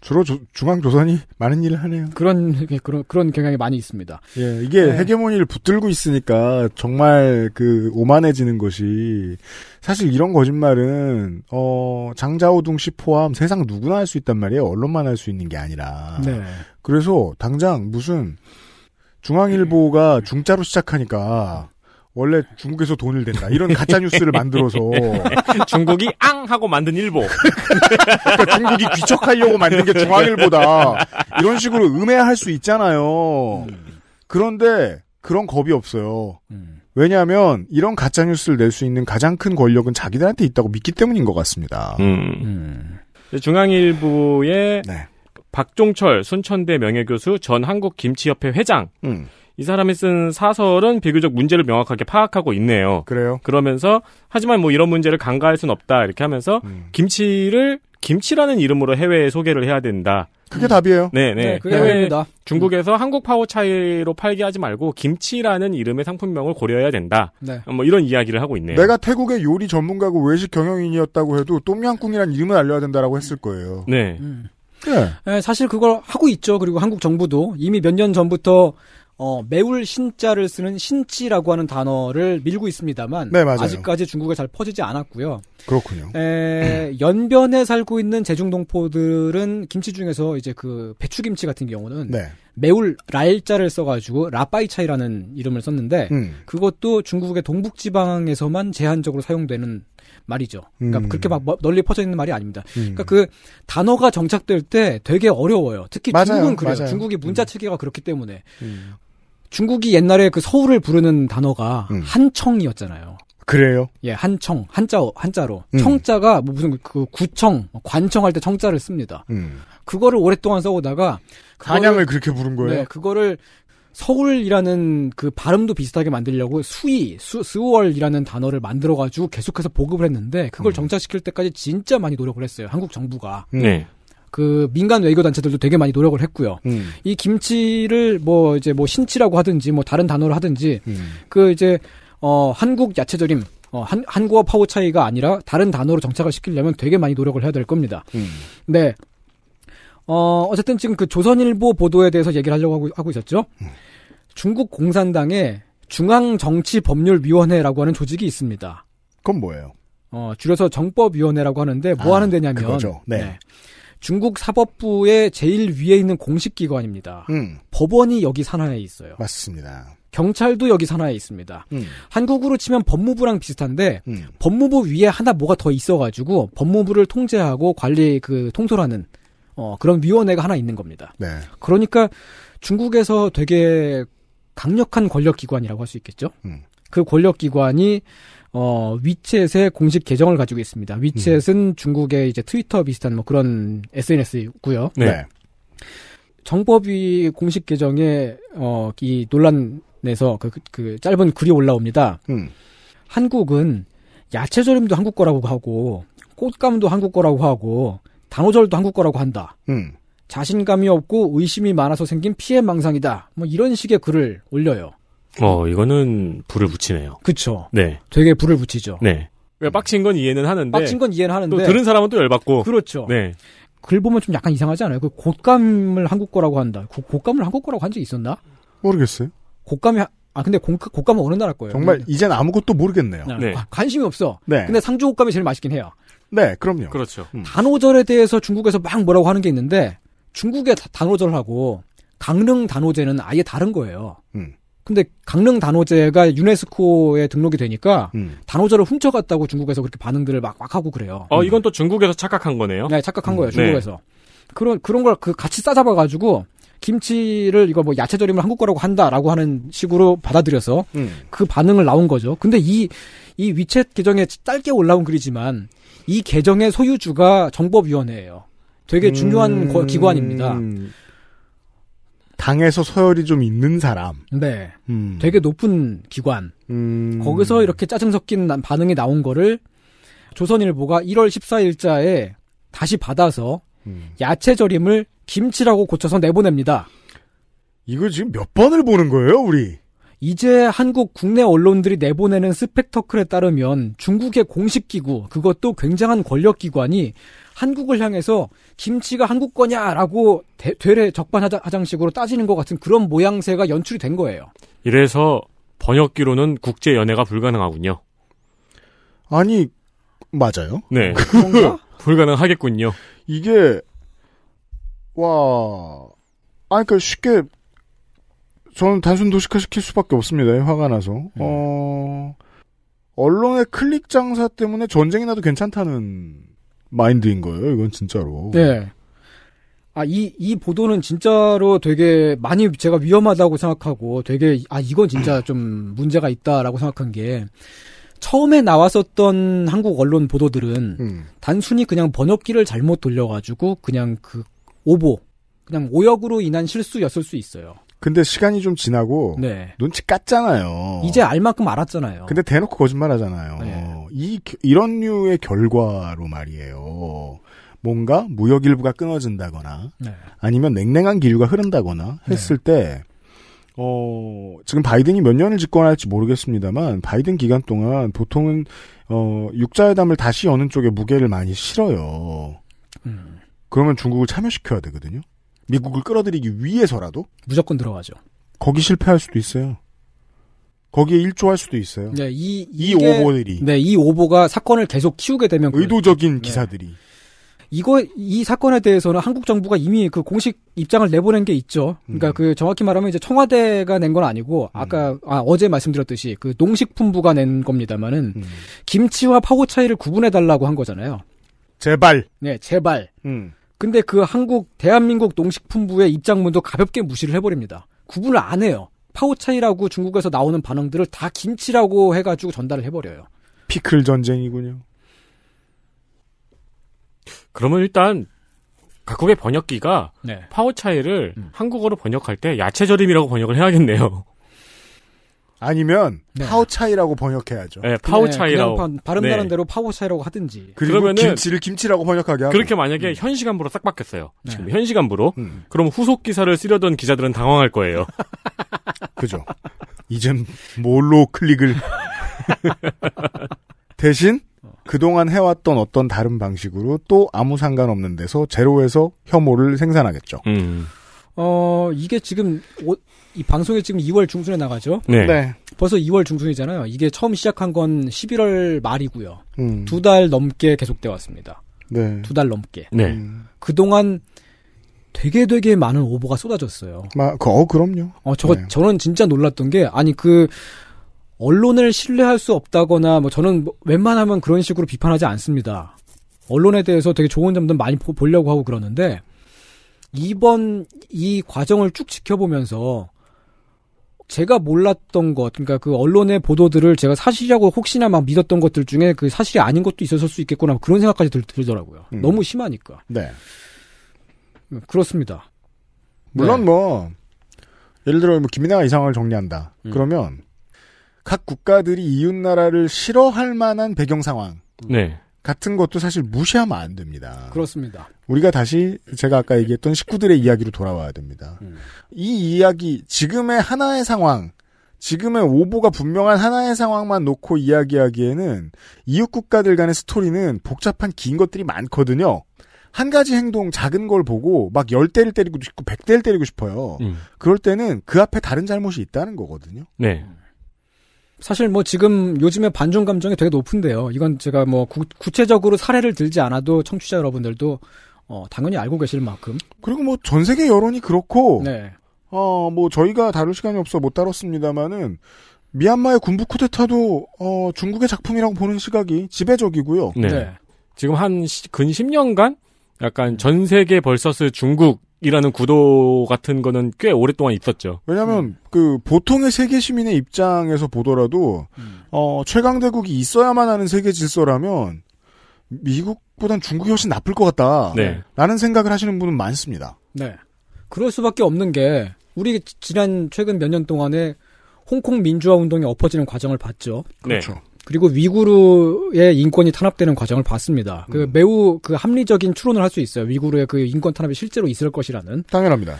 주로 조, 중앙조선이 많은 일을 하네요. 그런, 그런, 그런 경향이 많이 있습니다. 예, 이게 네. 헤게모니를 붙들고 있으니까 정말 그 오만해지는 것이 사실 이런 거짓말은, 어, 장자오둥 씨 포함 세상 누구나 할 수 있단 말이에요. 언론만 할 수 있는 게 아니라. 네. 그래서 당장 무슨 중앙일보가 중자로 시작하니까 원래 중국에서 돈을 댄다 이런 가짜 뉴스를 만들어서 중국이 앙 하고 만든 일보 그러니까 중국이 귀척하려고 만든 게 중앙일보다 이런 식으로 음해할 수 있잖아요 그런데 그런 겁이 없어요 왜냐하면 이런 가짜 뉴스를 낼 수 있는 가장 큰 권력은 자기들한테 있다고 믿기 때문인 것 같습니다 음. 음. 중앙일보의 네. 박종철 순천대 명예교수 전 한국김치협회 회장 음. 이 사람이 쓴 사설은 비교적 문제를 명확하게 파악하고 있네요. 그래요. 그러면서 하지만 뭐 이런 문제를 간과할 순 없다 이렇게 하면서 음. 김치를 김치라는 이름으로 해외에 소개를 해야 된다. 그게 답이에요. 네, 네. 네 그게 입니다 중국에서 한국 파워 차이로 팔게 하지 말고 김치라는 이름의 상품명을 고려해야 된다. 네. 뭐 이런 이야기를 하고 있네요. 내가 태국의 요리 전문가고 외식 경영인이었다고 해도 똠양꿍이라는 이름을 알려야 된다라고 했을 거예요. 네. 음. 네. 네. 사실 그걸 하고 있죠. 그리고 한국 정부도 이미 몇 년 전부터 어, 매울 신자를 쓰는 신치라고 하는 단어를 밀고 있습니다만 네, 아직까지 중국에 잘 퍼지지 않았고요. 그렇군요. 에, 음. 연변에 살고 있는 제중동포들은 김치 중에서 이제 그 배추김치 같은 경우는 네. 매울 라일자를 써가지고 라빠이차이라는 이름을 썼는데 음. 그것도 중국의 동북지방에서만 제한적으로 사용되는 말이죠. 그러니까 음. 그렇게 막 뭐 널리 퍼져 있는 말이 아닙니다. 음. 그러니까 그 단어가 정착될 때 되게 어려워요. 특히 맞아요. 중국은 그래요. 맞아요. 중국이 문자 음. 체계가 그렇기 때문에 음. 중국이 옛날에 그 서울을 부르는 단어가 음. 한청이었잖아요. 그래요? 예, 한청, 한자, 한자로. 음. 청자가 뭐 무슨 그 구청, 뭐 관청할 때 청자를 씁니다. 음. 그거를 오랫동안 써오다가. 한양을 그렇게 부른 거예요? 네, 그거를 서울이라는 그 발음도 비슷하게 만들려고 수이, 수, 월이라는 단어를 만들어가지고 계속해서 보급을 했는데 그걸 음. 정착시킬 때까지 진짜 많이 노력을 했어요. 한국 정부가. 음. 네. 그 민간 외교 단체들도 되게 많이 노력을 했고요. 음. 이 김치를 뭐 이제 뭐 신치라고 하든지 뭐 다른 단어를 하든지 음. 그 이제 어 한국 야채절임 어, 한, 한국어 파워 차이가 아니라 다른 단어로 정착을 시키려면 되게 많이 노력을 해야 될 겁니다. 음. 네. 어, 어쨌든 지금 그 조선일보 보도에 대해서 얘기를 하려고 하고, 하고 있었죠. 음. 중국 공산당의 중앙정치법률위원회라고 하는 조직이 있습니다. 그건 뭐예요? 어, 줄여서 정법위원회라고 하는데 뭐 아, 하는 데냐면. 그거죠. 네. 네. 중국 사법부의 제일 위에 있는 공식 기관입니다. 음. 법원이 여기 산하에 있어요. 맞습니다. 경찰도 여기 산하에 있습니다. 음. 한국으로 치면 법무부랑 비슷한데 음. 법무부 위에 하나 뭐가 더 있어가지고 법무부를 통제하고 관리 그 통솔하는 어, 그런 위원회가 하나 있는 겁니다. 네. 그러니까 중국에서 되게 강력한 권력 기관이라고 할 수 있겠죠. 음. 그 권력 기관이 어, 위챗의 공식 계정을 가지고 있습니다. 위챗은 음. 중국의 이제 트위터 비슷한 뭐 그런 SNS고요. 네. 정법위 공식 계정에 어, 이 논란에서 그, 그, 그 짧은 글이 올라옵니다. 음. 한국은 야채 조림도 한국 거라고 하고 꽃감도 한국 거라고 하고 단호절도 한국 거라고 한다. 음. 자신감이 없고 의심이 많아서 생긴 피해망상이다. 뭐 이런 식의 글을 올려요. 어, 이거는 불을 붙이네요. 그쵸. 네. 되게 불을 붙이죠. 네. 왜 빡친 건 이해는 하는데. 빡친 건 이해는 하는데. 또 들은 사람은 또 열받고. 그렇죠. 네. 글 보면 좀 약간 이상하지 않아요? 그 곶감을 한국 거라고 한다. 고, 곶감을 한국 거라고 한적이 있었나? 모르겠어요. 곶감이 아 근데 공, 곶감은 어느 나라 거예요? 정말 근데... 이젠 아무것도 모르겠네요. 아, 네. 아, 관심이 없어. 네. 근데 상주 곶감이 제일 맛있긴 해요. 네, 그럼요. 그렇죠. 음. 단오절에 대해서 중국에서 막 뭐라고 하는 게 있는데 중국의 단오절하고 강릉 단오제는 아예 다른 거예요. 음. 근데 강릉 단오제가 유네스코에 등록이 되니까 음. 단오제를 훔쳐갔다고 중국에서 그렇게 반응들을 막, 막 하고 그래요. 어, 음. 이건 또 중국에서 착각한 거네요. 네, 착각한 음. 거예요. 중국에서 네. 그런 그런 걸 그 같이 싸잡아가지고 김치를 이거 뭐 야채 절임을 한국 거라고 한다라고 하는 식으로 받아들여서 음. 그 반응을 나온 거죠. 근데 이 이 위챗 계정에 짧게 올라온 글이지만 이 계정의 소유주가 정법위원회예요. 되게 중요한 기관입니다. 음. 당에서 서열이 좀 있는 사람. 네. 음. 되게 높은 기관. 음. 거기서 이렇게 짜증 섞인 반응이 나온 거를 조선일보가 1월 14일자에 다시 받아서 음. 야채 절임을 김치라고 고쳐서 내보냅니다. 이거 지금 몇 번을 보는 거예요, 우리? 이제 한국 국내 언론들이 내보내는 스펙터클에 따르면 중국의 공식 기구, 그것도 굉장한 권력 기관이 한국을 향해서 김치가 한국 거냐라고 되, 되레 적반하장식으로 따지는 것 같은 그런 모양새가 연출이 된 거예요. 이래서 번역기로는 국제 연애가 불가능하군요. 아니 맞아요? 네. 어, 불가능하겠군요. 이게 와, 아니 그러니까 쉽게 저는 단순 도식화 시킬 수밖에 없습니다. 화가 나서 음. 어. 언론의 클릭 장사 때문에 전쟁이 나도 괜찮다는 마인드인 거예요. 이건 진짜로. 네. 아, 이, 이 보도는 진짜로 되게 많이 제가 위험하다고 생각하고 되게, 아, 이건 진짜 좀 문제가 있다라고 생각한 게, 처음에 나왔었던 한국 언론 보도들은 음. 단순히 그냥 번역기를 잘못 돌려가지고 그냥 그 오보, 그냥 오역으로 인한 실수였을 수 있어요. 근데 시간이 좀 지나고 네. 눈치 깠잖아요. 이제 알 만큼 알았잖아요. 근데 대놓고 거짓말 하잖아요. 네. 이 이런 류의 결과로 말이에요. 뭔가 무역 일부가 끊어진다거나 네. 아니면 냉랭한 기류가 흐른다거나 네. 했을 때 어, 지금 바이든이 몇 년을 집권할지 모르겠습니다만, 바이든 기간 동안 보통은, 어, 육자회담을 다시 여는 쪽에 무게를 많이 실어요. 음. 그러면 중국을 참여시켜야 되거든요. 미국을 끌어들이기 위해서라도 무조건 들어가죠. 거기 실패할 수도 있어요. 거기에 일조할 수도 있어요. 네, 이, 이 이게, 오보들이. 네, 이 오보가 사건을 계속 키우게 되면 그렇죠. 의도적인 그 기사들이. 네. 이거 이 사건에 대해서는 한국 정부가 이미 그 공식 입장을 내보낸 게 있죠. 그러니까 음. 그 정확히 말하면 이제 청와대가 낸 건 아니고 음. 아까 음. 아, 어제 말씀드렸듯이 그 농식품부가 낸 겁니다만은 음. 김치와 파고 차이를 구분해 달라고 한 거잖아요. 제발. 네, 제발. 음. 근데 그 한국 대한민국 농식품부의 입장문도 가볍게 무시를 해버립니다. 구분을 안 해요. 파오차이라고 중국에서 나오는 반응들을 다 김치라고 해가지고 전달을 해버려요. 피클 전쟁이군요. 그러면 일단 각국의 번역기가 네. 파오차이를 음. 한국어로 번역할 때 야채절임이라고 번역을 해야겠네요. 아니면 네. 파오차이라고 번역해야죠. 네, 파오차이라고. 발음 네. 다른 대로 파오차이라고 하든지. 그러면 김치를 김치라고 번역하게 하고. 그렇게 만약에 음. 현 시간부로 싹 바뀌었어요. 네. 지금 현 시간부로. 음. 그럼 후속 기사를 쓰려던 기자들은 당황할 거예요. 그죠. 이젠 뭘로 클릭을. 대신 그동안 해왔던 어떤 다른 방식으로 또 아무 상관없는 데서 제로에서 혐오를 생산하겠죠. 음. 어, 이게 지금, 오, 이 방송이 지금 2월 중순에 나가죠? 네. 네. 벌써 2월 중순이잖아요. 이게 처음 시작한 건 11월 말이고요. 음. 두달 넘게 계속돼 왔습니다. 네. 두 달 넘게. 네. 음. 그동안 되게 되게 많은 오보가 쏟아졌어요. 마, 그, 어, 그럼요. 어, 저거, 네. 저는 진짜 놀랐던 게, 아니, 그, 언론을 신뢰할 수 없다거나, 뭐, 저는 뭐 웬만하면 그런 식으로 비판하지 않습니다. 언론에 대해서 되게 좋은 점도 많이 보, 보려고 하고 그러는데, 이번 이 과정을 쭉 지켜보면서 제가 몰랐던 것, 그러니까 그 언론의 보도들을 제가 사실이라고 혹시나 막 믿었던 것들 중에 그 사실이 아닌 것도 있었을 수 있겠구나 그런 생각까지 들, 더라고요 음. 너무 심하니까. 네. 음, 그렇습니다. 물론 네. 뭐 예를 들어 뭐김민아가 이상을 황 정리한다. 음. 그러면 각 국가들이 이웃 나라를 싫어할 만한 배경 상황. 네. 같은 것도 사실 무시하면 안 됩니다. 그렇습니다. 우리가 다시 제가 아까 얘기했던 식구들의 이야기로 돌아와야 됩니다. 음. 이 이야기 지금의 하나의 상황, 지금의 오보가 분명한 하나의 상황만 놓고 이야기하기에는 이웃 국가들 간의 스토리는 복잡한 긴 것들이 많거든요. 한 가지 행동 작은 걸 보고 막 열대를 때리고 싶고 백대를 때리고 싶어요. 음. 그럴 때는 그 앞에 다른 잘못이 있다는 거거든요. 네. 사실 뭐 지금 요즘에 반중 감정이 되게 높은데요. 이건 제가 뭐 구, 구체적으로 사례를 들지 않아도 청취자 여러분들도 어, 당연히 알고 계실 만큼. 그리고 뭐 전 세계 여론이 그렇고, 네. 어, 뭐 저희가 다룰 시간이 없어 못 다뤘습니다만은, 미얀마의 군부 쿠데타도 어, 중국의 작품이라고 보는 시각이 지배적이고요. 네. 네. 지금 한 근 10년간 약간 전 세계 벌써스 중국 이라는 구도 같은 거는 꽤 오랫동안 있었죠. 왜냐하면 음. 그 보통의 세계 시민의 입장에서 보더라도 음. 어, 최강 대국이 있어야만 하는 세계 질서라면 미국보단 중국이 훨씬 나쁠 것 같다. 네. 라는 생각을 하시는 분은 많습니다. 네. 그럴 수밖에 없는 게 우리 지난 최근 몇 년 동안에 홍콩 민주화 운동이 엎어지는 과정을 봤죠. 네. 그렇죠. 네. 그리고 위구르의 인권이 탄압되는 과정을 봤습니다. 그 음. 매우 그 합리적인 추론을 할 수 있어요. 위구르의 그 인권 탄압이 실제로 있을 것이라는. 당연합니다.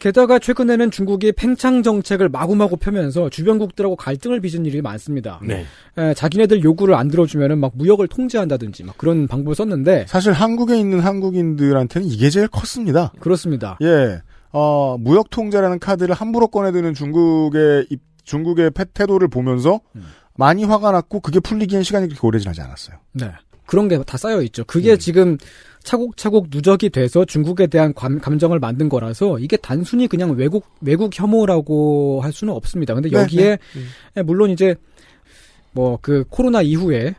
게다가 최근에는 중국이 팽창 정책을 마구마구 펴면서 주변국들하고 갈등을 빚은 일이 많습니다. 네. 에, 자기네들 요구를 안들어주면막 무역을 통제한다든지 막 그런 방법을 썼는데 사실 한국에 있는 한국인들한테는 이게 제일 컸습니다. 그렇습니다. 예, 어, 무역 통제라는 카드를 함부로 꺼내드는 중국의 입, 중국의 태도를 보면서 음. 많이 화가 났고 그게 풀리기엔 시간이 그렇게 오래 지나지 않았어요. 네. 그런 게 다 쌓여 있죠. 그게 음. 지금 차곡차곡 누적이 돼서 중국에 대한 감, 정을 만든 거라서 이게 단순히 그냥 외국 외국 혐오라고 할 수는 없습니다. 근데 네, 여기에 네, 네. 물론 이제 뭐 그 코로나 이후에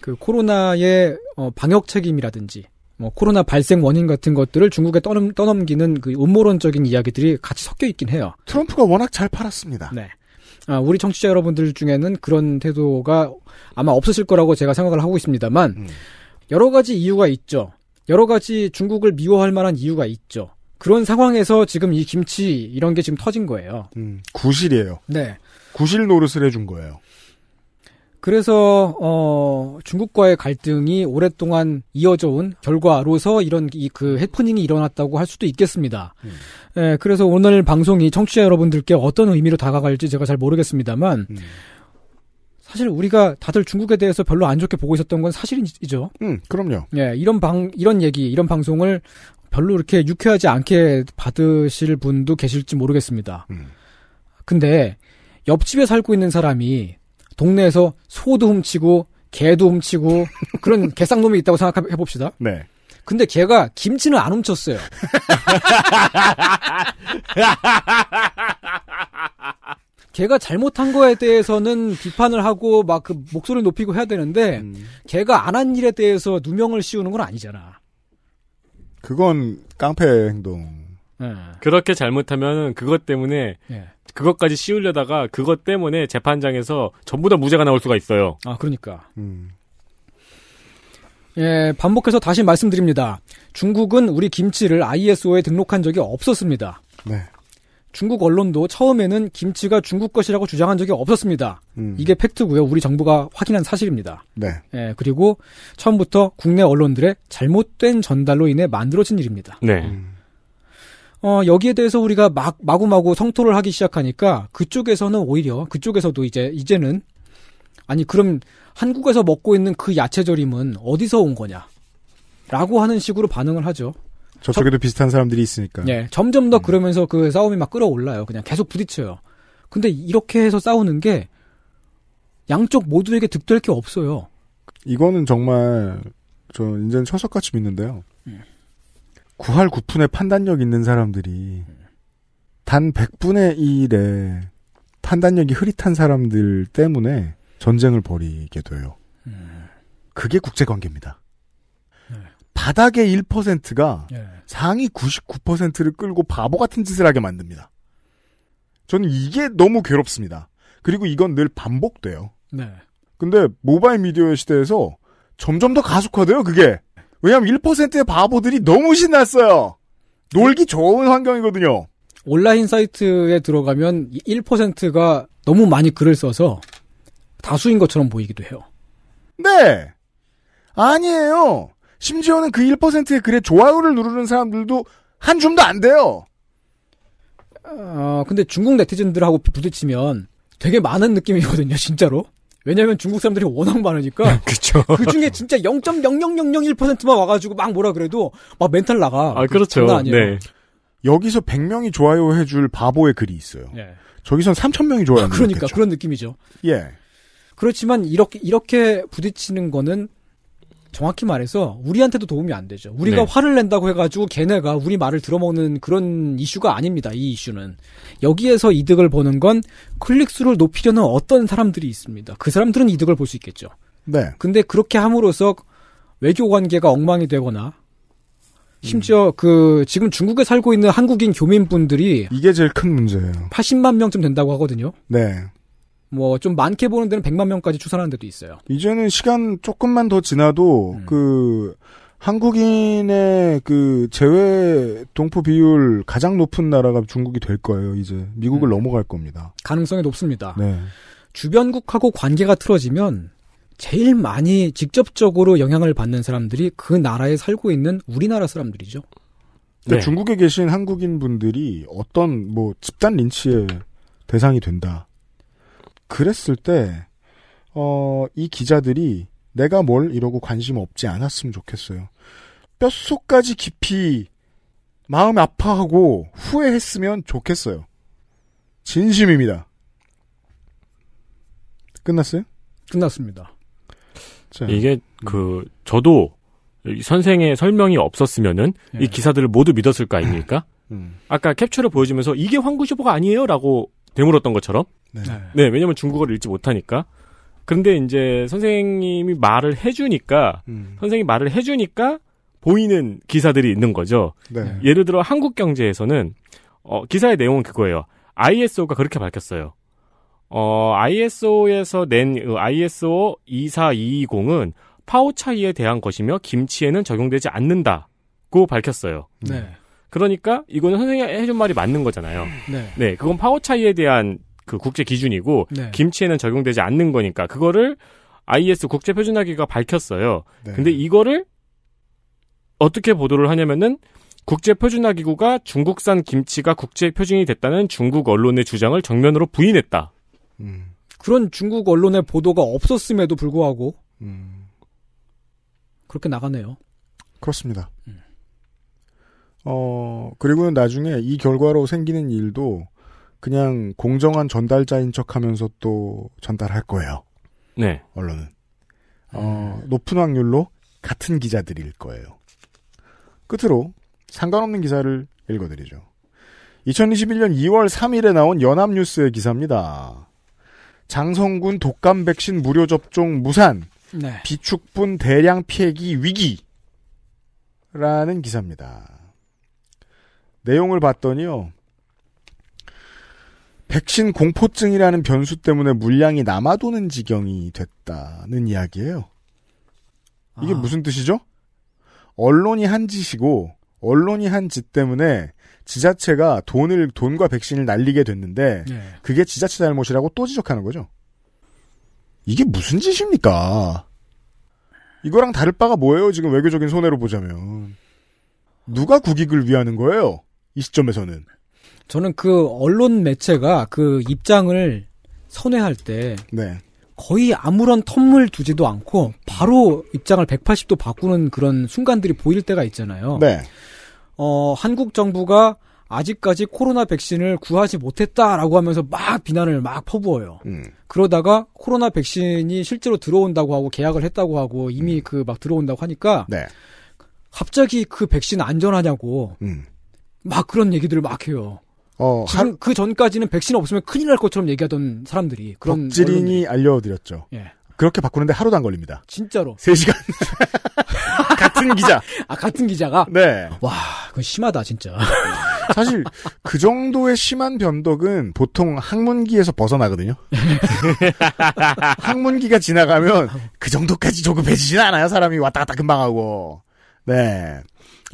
그 코로나의 어, 방역 책임이라든지 뭐 코로나 발생 원인 같은 것들을 중국에 떠넘, 떠넘기는 그 음모론적인 이야기들이 같이 섞여 있긴 해요. 트럼프가 워낙 잘 팔았습니다. 네. 아, 우리 청취자 여러분들 중에는 그런 태도가 아마 없으실 거라고 제가 생각을 하고 있습니다만 음. 여러 가지 이유가 있죠. 여러 가지 중국을 미워할 만한 이유가 있죠. 그런 상황에서 지금 이 김치 이런 게 지금 터진 거예요. 음, 구실이에요. 네. 구실 노릇을 해준 거예요. 그래서 어 중국과의 갈등이 오랫동안 이어져 온 결과로서 이런 이그 해프닝이 일어났다고 할 수도 있겠습니다. 음. 예, 그래서 오늘 방송이 청취자 여러분들께 어떤 의미로 다가갈지 제가 잘 모르겠습니다만 음. 사실 우리가 다들 중국에 대해서 별로 안 좋게 보고 있었던 건 사실이죠. 음, 그럼요. 예, 이런 방 이런 얘기, 이런 방송을 별로 이렇게 유쾌하지 않게 받으실 분도 계실지 모르겠습니다. 음. 근데 옆집에 살고 있는 사람이 동네에서 소도 훔치고 개도 훔치고 그런 개쌍놈이 있다고 생각해 봅시다. 네. 근데 걔가 김치는 안 훔쳤어요. 걔가 잘못한 거에 대해서는 비판을 하고 막 그 목소리를 높이고 해야 되는데 음. 걔가 안 한 일에 대해서 누명을 씌우는 건 아니잖아. 그건 깡패 행동. 네. 그렇게 잘못하면 그것 때문에 네. 그것까지 씌우려다가 그것 때문에 재판장에서 전부 다 무죄가 나올 수가 있어요. 아, 그러니까. 음. 예, 반복해서 다시 말씀드립니다. 중국은 우리 김치를 ISO에 등록한 적이 없었습니다. 네. 중국 언론도 처음에는 김치가 중국 것이라고 주장한 적이 없었습니다. 음. 이게 팩트고요. 우리 정부가 확인한 사실입니다. 네. 예, 그리고 처음부터 국내 언론들의 잘못된 전달로 인해 만들어진 일입니다. 네. 음. 어, 여기에 대해서 우리가 막, 마구마구 성토를 하기 시작하니까 그쪽에서는 오히려, 그쪽에서도 이제, 이제는, 아니, 그럼 한국에서 먹고 있는 그야채절임은 어디서 온 거냐? 라고 하는 식으로 반응을 하죠. 저쪽에도 저, 비슷한 사람들이 있으니까. 예, 점점 더 음. 그러면서 그 싸움이 막 끌어올라요. 그냥 계속 부딪혀요. 근데 이렇게 해서 싸우는 게 양쪽 모두에게 득될 게 없어요. 이거는 정말 저 인제는 처석같이 믿는데요. 구할구푼의 판단력 있는 사람들이 단 100분의 1에 판단력이 흐릿한 사람들 때문에 전쟁을 벌이게 돼요. 그게 국제관계입니다. 네. 바닥의 1%가 상위 99%를 끌고 바보 같은 짓을 하게 만듭니다. 저는 이게 너무 괴롭습니다. 그리고 이건 늘 반복돼요. 네. 근데 모바일 미디어 의 시대에서 점점 더 가속화돼요, 그게. 왜냐면 1%의 바보들이 너무 신났어요. 놀기 좋은 환경이거든요. 온라인 사이트에 들어가면 1%가 너무 많이 글을 써서 다수인 것처럼 보이기도 해요. 네! 아니에요. 심지어는 그 1%의 글에 좋아요를 누르는 사람들도 한 줌도 안 돼요. 어, 근데 중국 네티즌들하고 부딪히면 되게 많은 느낌이거든요, 진짜로. 왜냐하면 중국 사람들이 워낙 많으니까 그쵸. 그 중에 진짜 0.00001%만 와가지고 막 뭐라 그래도 막 멘탈 나가. 아 그렇죠. 네. 여기서 100명이 좋아요 해줄 바보의 글이 있어요. 네. 저기선 3,000명이 좋아요. 그러니까 그런 느낌이죠. 예. 그렇지만 이렇게 이렇게 부딪히는 거는 정확히 말해서 우리한테도 도움이 안 되죠. 우리가 네. 화를 낸다고 해가지고 걔네가 우리 말을 들어먹는 그런 이슈가 아닙니다. 이 이슈는 여기에서 이득을 보는 건 클릭 수를 높이려는 어떤 사람들이 있습니다. 그 사람들은 이득을 볼 수 있겠죠. 네. 근데 그렇게 함으로써 외교 관계가 엉망이 되거나 심지어 음. 그 지금 중국에 살고 있는 한국인 교민분들이 이게 제일 큰 문제예요. 80만 명쯤 된다고 하거든요. 네. 뭐좀 많게 보는 데는 100만 명까지 추산하는 데도 있어요. 이제는 시간 조금만 더 지나도 음. 그 한국인의 그 제외 동포 비율 가장 높은 나라가 중국이 될 거예요. 이제 미국을 음. 넘어갈 겁니다. 가능성이 높습니다. 네. 주변국하고 관계가 틀어지면 제일 많이 직접적으로 영향을 받는 사람들이 그 나라에 살고 있는 우리나라 사람들이죠. 그러니까 네. 중국에 계신 한국인 분들이 어떤 뭐 집단 린치의 대상이 된다. 그랬을 때, 어, 이 기자들이 내가 뭘 이러고 관심 없지 않았으면 좋겠어요. 뼛속까지 깊이 마음 아파하고 후회했으면 좋겠어요. 진심입니다. 끝났어요? 끝났습니다. 자. 이게 그 저도 선생의 설명이 없었으면은 예. 이 기사들을 모두 믿었을 거 아닙니까? 음. 아까 캡처를 보여주면서 이게 황구시보가 아니에요라고 되물었던 것처럼. 네. 네. 네 왜냐면 중국어를 읽지 못하니까. 그런데 이제 선생님이 말을 해주니까 음. 선생님이 말을 해주니까 보이는 기사들이 있는 거죠. 네. 예를 들어 한국경제에서는 어, 기사의 내용은 그거예요. ISO가 그렇게 밝혔어요. 어, ISO에서 낸 ISO 24220은 파오차이에 대한 것이며 김치에는 적용되지 않는다고 밝혔어요. 네. 그러니까 이거는 선생님이 해준 말이 맞는 거잖아요. 네. 네 그건 파워 차이에 대한 그 국제 기준이고 네. 김치에는 적용되지 않는 거니까 그거를 IS 국제 표준화기가 밝혔어요. 네. 근데 이거를 어떻게 보도를 하냐면은 국제 표준화 기구가 중국산 김치가 국제 표준이 됐다는 중국 언론의 주장을 정면으로 부인했다. 음. 그런 중국 언론의 보도가 없었음에도 불구하고 음. 그렇게 나가네요. 그렇습니다. 음. 어, 그리고 나중에 이 결과로 생기는 일도 그냥 공정한 전달자인 척 하면서 또 전달할 거예요. 네. 언론은. 어, 음. 높은 확률로 같은 기자들일 거예요. 끝으로 상관없는 기사를 읽어드리죠. 2021년 2월 3일에 나온 연합뉴스의 기사입니다. 장성군 독감 백신 무료 접종 무산. 네. 비축분 대량 폐기 위기. 라는 기사입니다. 내용을 봤더니요. 백신 공포증이라는 변수 때문에 물량이 남아도는 지경이 됐다는 이야기예요. 이게 아. 무슨 뜻이죠? 언론이 한 짓이고 언론이 한 짓 때문에 지자체가 돈을 돈과 백신을 날리게 됐는데 네. 그게 지자체 잘못이라고 또 지적하는 거죠. 이게 무슨 짓입니까? 이거랑 다를 바가 뭐예요? 지금 외교적인 손해로 보자면 누가 국익을 위하는 거예요? 이 시점에서는. 저는 그 언론 매체가 그 입장을 선회할 때 네. 거의 아무런 텀을 두지도 않고 바로 입장을 180도 바꾸는 그런 순간들이 보일 때가 있잖아요. 네. 어, 한국 정부가 아직까지 코로나 백신을 구하지 못했다라고 하면서 막 비난을 막 퍼부어요. 음. 그러다가 코로나 백신이 실제로 들어온다고 하고 계약을 했다고 하고 이미 음. 그막 들어온다고 하니까 네. 갑자기 그 백신 안전하냐고 음. 막 그런 얘기들을 막 해요. 어, 한, 그 전까지는 백신 없으면 큰일 날 것처럼 얘기하던 사람들이 그런 덕지린이 알려드렸죠. 예. 그렇게 바꾸는데 하루도 안 걸립니다. 진짜로. 3시간. 같은 기자. 아, 같은 기자가? 네. 와, 그건 심하다, 진짜. 사실, 그 정도의 심한 변덕은 보통 학문기에서 벗어나거든요. 학문기가 지나가면 그 정도까지 조급해지진 않아요. 사람이 왔다 갔다 금방 하고. 네.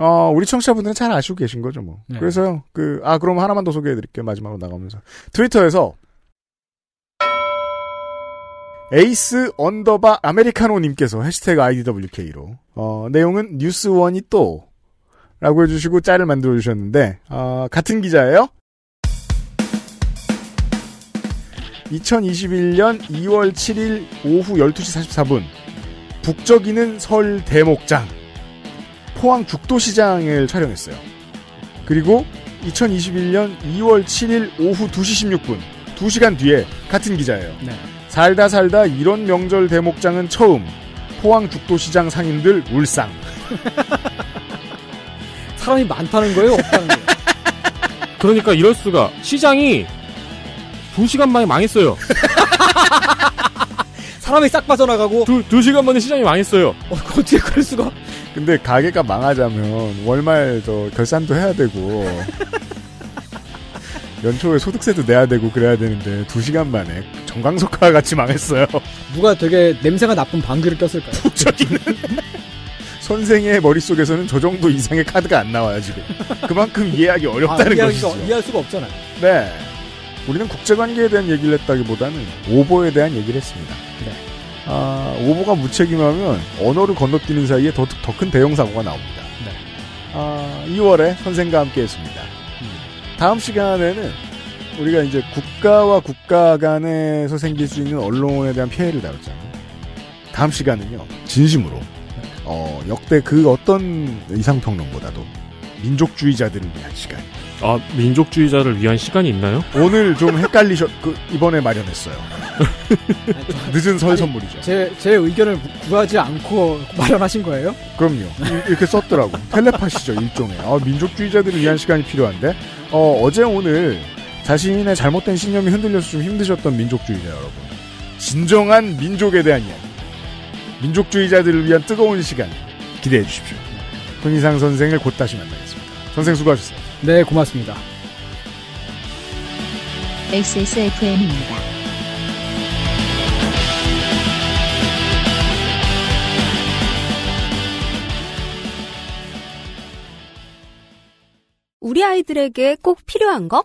어, 우리 청취자분들은 잘 아시고 계신 거죠, 뭐. 네. 그래서요, 그, 아, 그럼 하나만 더 소개해 드릴게요, 마지막으로 나가면서. 트위터에서, 에이스 언더바 아메리카노님께서 해시태그 IDWK로, 어, 내용은 뉴스원이 또, 라고 해주시고 짤을 만들어 주셨는데, 어, 같은 기자예요? 2021년 2월 7일 오후 12시 44분, 북적이는 설 대목장. 포항 죽도시장을 촬영했어요. 그리고 2021년 2월 7일 오후 2시 16분, 2시간 뒤에 같은 기자예요. 네. 살다 살다 이런 명절 대목장은 처음. 포항 죽도시장 상인들 울상. 사람이 많다는 거예요, 없다는 거예요. 그러니까 이럴 수가 시장이 2시간 만에 망했어요. 사람이 싹 빠져나가고 두, 두 시간 만에 시장이 망했어요. 어, 어떻게 그럴 수가? 근데 가게가 망하자면 월말 저 결산도 해야 되고 연초에 소득세도 내야 되고 그래야 되는데 두 시간 만에 정강석화 같이 망했어요. 누가 되게 냄새가 나쁜 방귀를 꼈을까요? 부처기는 선생의 머릿속에서는 저 정도 이상의 카드가 안 나와요, 지금. 그만큼 이해하기 어렵다는 아, 이해하기가, 것이죠. 이해할 수가 없잖아요. 네. 우리는 국제관계에 대한 얘기를 했다기보다는 오보에 대한 얘기를 했습니다. 네. 아, 오보가 무책임하면 언어를 건너뛰는 사이에 더 큰 대형 사고가 나옵니다. 네. 아, 2월에 선생과 함께 했습니다. 음. 다음 시간에는 우리가 이제 국가와 국가 간에서 생길 수 있는 언론에 대한 피해를 다뤘잖아요. 다음 시간은요, 진심으로, 네. 어, 역대 그 어떤 이상평론보다도 민족주의자들을 위한 시간. 아, 민족주의자를 위한 시간이 있나요? 오늘 좀 헷갈리셨, 그, 이번에 마련했어요. 늦은 설 선물이죠. 제, 제 의견을 구하지 않고 마련하신 거예요? 그럼요. 이, 렇게 썼더라고. 텔레파시죠, 일종의. 아, 민족주의자들을 위한 시간이 필요한데, 어, 어제 오늘 자신의 잘못된 신념이 흔들려서 좀 힘드셨던 민족주의자 여러분. 진정한 민족에 대한 이야기. 민족주의자들을 위한 뜨거운 시간. 기대해 주십시오. 손이상 선생을 곧 다시 만나겠습니다. 선생 수고하셨어요. 네, 고맙습니다. XSFM입니다. 우리 아이들에게 꼭 필요한 것?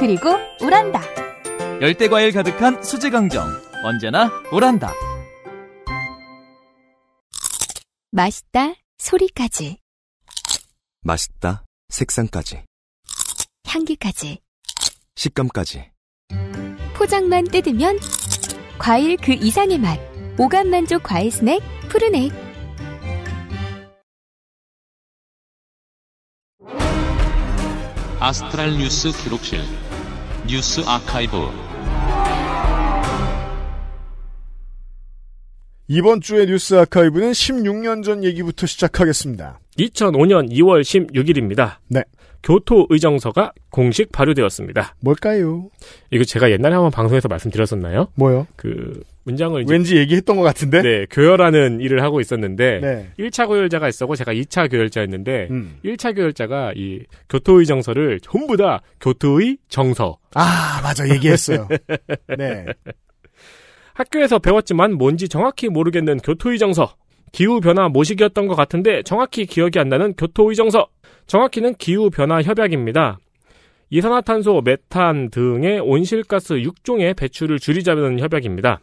그리고 오란다. 열대 과일 가득한 수제 강정. 언제나 오란다. 맛있다. 소리까지. 맛있다. 색상까지. 향기까지. 식감까지. 포장만 뜯으면 과일 그 이상의 맛. 오감 만족 과일 스낵 푸르넥. 아스트랄 뉴스 기록실. 뉴스 아카이브 이번 주의 뉴스 아카이브는 16년 전 얘기부터 시작하겠습니다. 2005년 2월 16일입니다. 네. 교토의정서가 공식 발효되었습니다. 뭘까요? 이거 제가 옛날에 한번 방송에서 말씀드렸었나요? 뭐요? 그 문장을 왠지 얘기했던 것 같은데? 네, 교열하는 일을 하고 있었는데 네. 1차 고열자가 있었고 제가 2차 교열자였는데 음. 1차 교열자가 이 교토의 정서를 전부 다 교토의 정서. 아, 맞아. 얘기했어요. 네. 학교에서 배웠지만 뭔지 정확히 모르겠는 교토의 정서. 기후 변화 모식이었던 것 같은데 정확히 기억이 안 나는 교토의 정서. 정확히는 기후변화 협약입니다. 이산화탄소, 메탄 등의 온실가스 6종의 배출을 줄이자는 협약입니다.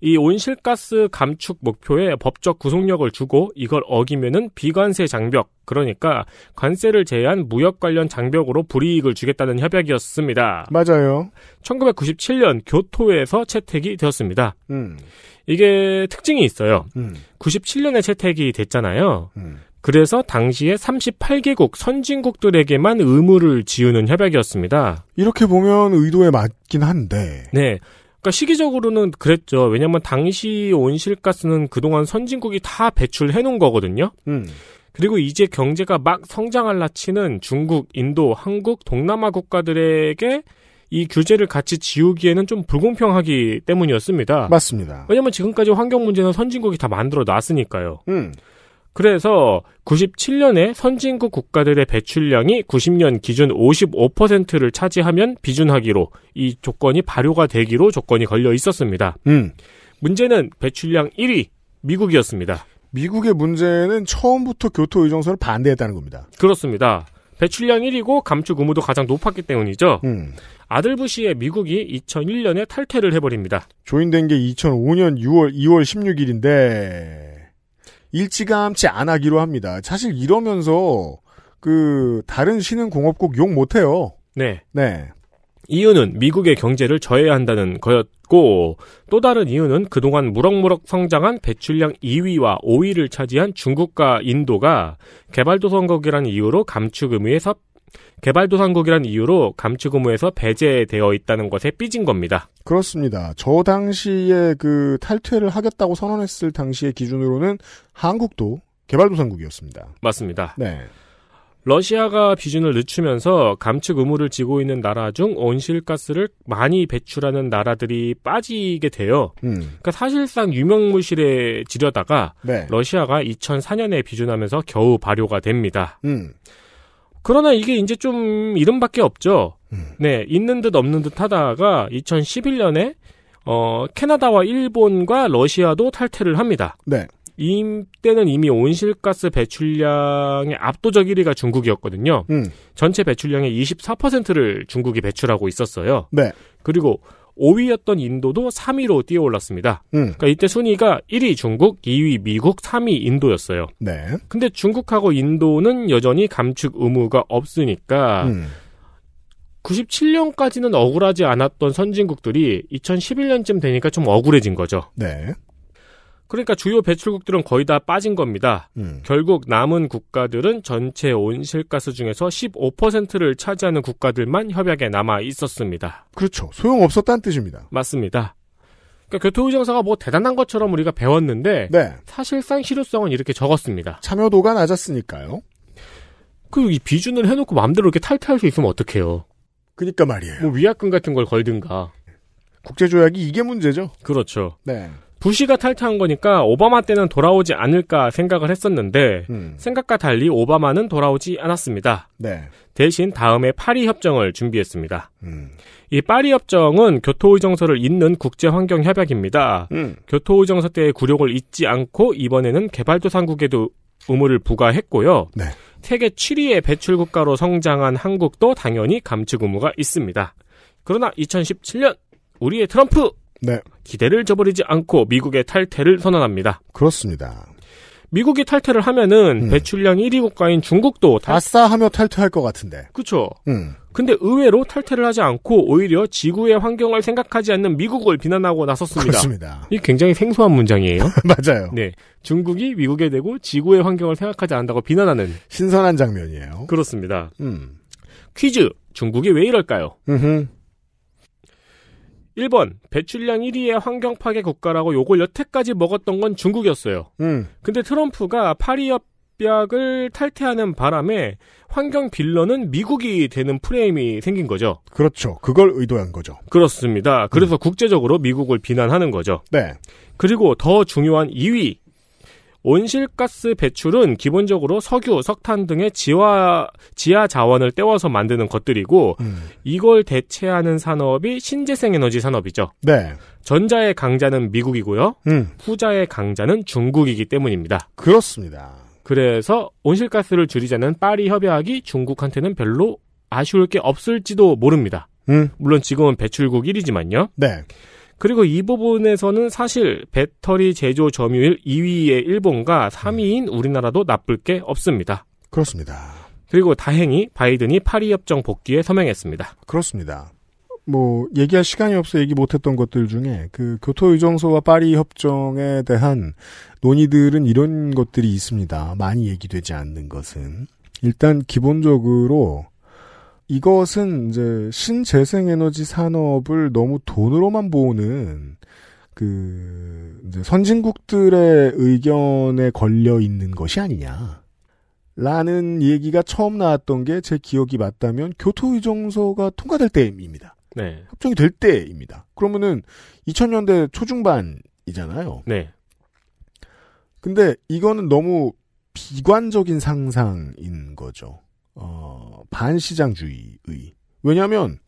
이 온실가스 감축 목표에 법적 구속력을 주고 이걸 어기면은 비관세 장벽, 그러니까 관세를 제외한 무역 관련 장벽으로 불이익을 주겠다는 협약이었습니다. 맞아요. 1997년 교토에서 채택이 되었습니다. 음. 이게 특징이 있어요. 음. 97년에 채택이 됐잖아요. 음. 그래서 당시에 38개국 선진국들에게만 의무를 지우는 협약이었습니다. 이렇게 보면 의도에 맞긴 한데. 네. 그러니까 시기적으로는 그랬죠. 왜냐하면 당시 온실가스는 그동안 선진국이 다 배출해 놓은 거거든요. 음. 그리고 이제 경제가 막 성장할 나치는 중국, 인도, 한국, 동남아 국가들에게 이 규제를 같이 지우기에는 좀 불공평하기 때문이었습니다. 맞습니다. 왜냐면 지금까지 환경 문제는 선진국이 다 만들어 놨으니까요. 음. 그래서 97년에 선진국 국가들의 배출량이 90년 기준 55%를 차지하면 비준하기로 이 조건이 발효가 되기로 조건이 걸려 있었습니다. 음. 문제는 배출량 1위 미국이었습니다. 미국의 문제는 처음부터 교토 의정서를 반대했다는 겁니다. 그렇습니다. 배출량 1위고 감축 의무도 가장 높았기 때문이죠. 음. 아들 부시의 미국이 2001년에 탈퇴를 해버립니다. 조인된 게 2005년 6월 2월 16일인데 일찌감치 안 하기로 합니다. 사실 이러면서 그 다른 신흥 공업국 욕 못해요. 네. 네. 이유는 미국의 경제를 저해한다는 거였고 또 다른 이유는 그동안 무럭무럭 성장한 배출량 2위와 5위를 차지한 중국과 인도가 개발도상국이라는 이유로 감축 의무에서 개발도상국이란 이유로 감치고무에서 배제되어 있다는 것에 삐진 겁니다. 그렇습니다. 저 당시에 그 탈퇴를 하겠다고 선언했을 당시의 기준으로는 한국도 개발도상국이었습니다. 맞습니다. 네. 러시아가 비준을 늦추면서 감축 의무를 지고 있는 나라 중 온실가스를 많이 배출하는 나라들이 빠지게 돼요. 음. 그러니까 사실상 유명무실에 지려다가 네. 러시아가 2004년에 비준하면서 겨우 발효가 됩니다. 음. 그러나 이게 이제 좀 이름밖에 없죠. 음. 네, 있는 듯 없는 듯 하다가 2011년에 어, 캐나다와 일본과 러시아도 탈퇴를 합니다. 네. 이때는 이미 온실가스 배출량의 압도적 1위가 중국이었거든요. 음. 전체 배출량의 24%를 중국이 배출하고 있었어요. 네. 그리고 5위였던 인도도 3위로 뛰어올랐습니다. 음. 그러니까 이때 순위가 1위 중국, 2위 미국, 3위 인도였어요. 네. 근데 중국하고 인도는 여전히 감축 의무가 없으니까 음. 97년까지는 억울하지 않았던 선진국들이 2011년쯤 되니까 좀 억울해진 거죠. 네. 그러니까 주요 배출국들은 거의 다 빠진 겁니다. 음. 결국 남은 국가들은 전체 온실가스 중에서 15%를 차지하는 국가들만 협약에 남아 있었습니다. 그렇죠. 소용없었다는 뜻입니다. 맞습니다. 그러니까 교토의정서가 뭐 대단한 것처럼 우리가 배웠는데 네. 사실상 실효성은 이렇게 적었습니다. 참여도가 낮았으니까요. 그이 비준을 해놓고 마음대로 이렇게 탈퇴할 수 있으면 어떡해요. 그니까 러 말이에요. 뭐 위약금 같은 걸 걸든가. 국제조약이 이게 문제죠. 그렇죠. 네. 부시가 탈퇴한 거니까 오바마 때는 돌아오지 않을까 생각을 했었는데 음. 생각과 달리 오바마는 돌아오지 않았습니다. 네. 대신 다음에 파리 협정을 준비했습니다. 음. 이 파리 협정은 교토의정서를 잇는 국제환경협약입니다. 음. 교토의정서 때의 굴욕을 잊지 않고 이번에는 개발도상국에도 의무를 부과했고요. 네. 세계 7위의 배출국가로 성장한 한국도 당연히 감축 의무가 있습니다. 그러나 2017년 우리의 트럼프 네. 기대를 저버리지 않고 미국의 탈퇴를 선언합니다. 그렇습니다. 미국이 탈퇴를 하면은 음. 배출량 1위 국가인 중국도 다 아싸 하며 탈퇴할 것 같은데. 그렇죠. 음. 근데 의외로 탈퇴를 하지 않고 오히려 지구의 환경을 생각하지 않는 미국을 비난하고 나섰습니다. 그렇습니다. 이 굉장히 생소한 문장이에요. 맞아요. 네. 중국이 미국에 대고 지구의 환경을 생각하지 않는다고 비난하는 신선한 장면이에요. 그렇습니다. 음. 퀴즈. 중국이 왜 이럴까요? 음 1번 배출량 1위의 환경 파괴 국가라고 요걸 여태까지 먹었던 건 중국이었어요. 음. 근데 트럼프가 파리 협약을 탈퇴하는 바람에 환경 빌런은 미국이 되는 프레임이 생긴 거죠. 그렇죠. 그걸 의도한 거죠. 그렇습니다. 그래서 음. 국제적으로 미국을 비난하는 거죠. 네. 그리고 더 중요한 2위 온실가스 배출은 기본적으로 석유, 석탄 등의 지하, 지하 자원을 떼워서 만드는 것들이고 음. 이걸 대체하는 산업이 신재생 에너지 산업이죠. 네. 전자의 강자는 미국이고요. 음. 후자의 강자는 중국이기 때문입니다. 그렇습니다. 그래서 온실가스를 줄이자는 파리 협약이 중국한테는 별로 아쉬울 게 없을지도 모릅니다. 음. 물론 지금은 배출국 1위지만요. 네. 그리고 이 부분에서는 사실 배터리 제조 점유율 2위의 일본과 3위인 우리나라도 나쁠 게 없습니다. 그렇습니다. 그리고 다행히 바이든이 파리 협정 복귀에 서명했습니다. 그렇습니다. 뭐 얘기할 시간이 없어 얘기 못했던 것들 중에 그 교토의정서와 파리 협정에 대한 논의들은 이런 것들이 있습니다. 많이 얘기되지 않는 것은 일단 기본적으로 이것은 이제 신재생에너지 산업을 너무 돈으로만 보는 그 이제 선진국들의 의견에 걸려 있는 것이 아니냐. 라는 얘기가 처음 나왔던 게 제 기억이 맞다면 교토의정서가 통과될 때입니다. 네. 협정이 될 때입니다. 그러면은 2000년대 초중반이잖아요. 네. 근데 이거는 너무 비관적인 상상인 거죠. 어, 반시장주의의 왜냐하면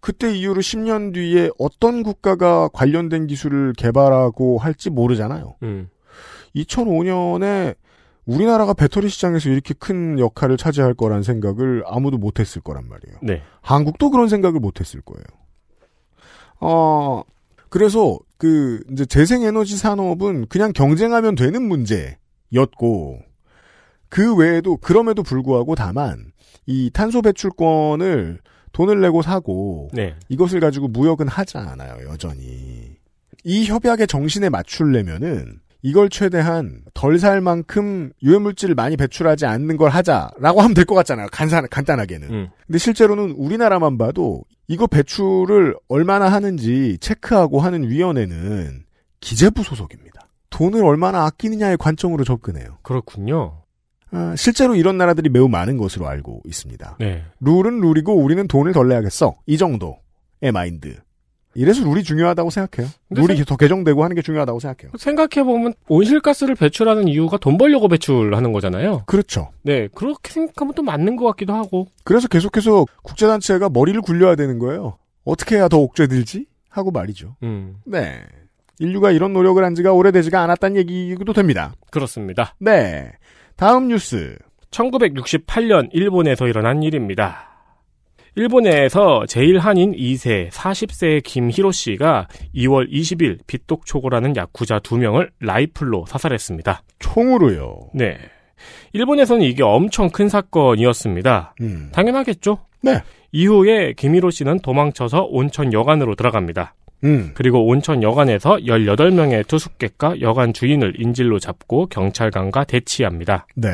그때 이후로 10년 뒤에 어떤 국가가 관련된 기술을 개발하고 할지 모르잖아요. 음. 2005년에 우리나라가 배터리 시장에서 이렇게 큰 역할을 차지할 거란 생각을 아무도 못했을 거란 말이에요. 네. 한국도 그런 생각을 못했을 거예요. 어, 그래서 그 이제 재생에너지 산업은 그냥 경쟁하면 되는 문제였고 그 외에도 그럼에도 불구하고 다만 이 탄소 배출권을 돈을 내고 사고 네. 이것을 가지고 무역은 하지 않아요 여전히 이 협약의 정신에 맞추려면은 이걸 최대한 덜 살 만큼 유해물질을 많이 배출하지 않는 걸 하자라고 하면 될 것 같잖아요 간단, 간단하게는 음. 근데 실제로는 우리나라만 봐도 이거 배출을 얼마나 하는지 체크하고 하는 위원회는 기재부 소속입니다 돈을 얼마나 아끼느냐의 관점으로 접근해요 그렇군요 어, 실제로 이런 나라들이 매우 많은 것으로 알고 있습니다. 네. 룰은 룰이고 우리는 돈을 덜 내야겠어. 이 정도의 마인드. 이래서 룰이 중요하다고 생각해요. 룰이 생... 더 개정되고 하는 게 중요하다고 생각해요. 생각해보면 온실가스를 배출하는 이유가 돈 벌려고 배출하는 거잖아요. 그렇죠. 네, 그렇게 생각하면 또 맞는 것 같기도 하고. 그래서 계속해서 국제단체가 머리를 굴려야 되는 거예요. 어떻게 해야 더 옥죄들지? 하고 말이죠. 음. 네. 인류가 이런 노력을 한 지가 오래되지가 않았다는 얘기도 됩니다. 그렇습니다. 네. 다음 뉴스. 1968년 일본에서 일어난 일입니다. 일본에서 제1한인 2세 40세 김희로 씨가 2월 20일 빗독초고라는 야쿠자 2명을 라이플로 사살했습니다. 총으로요? 네. 일본에서는 이게 엄청 큰 사건이었습니다. 음. 당연하겠죠? 네. 이후에 김희로 씨는 도망쳐서 온천 여관으로 들어갑니다. 음. 그리고 온천 여관에서 18명의 투숙객과 여관 주인을 인질로 잡고 경찰관과 대치합니다. 네.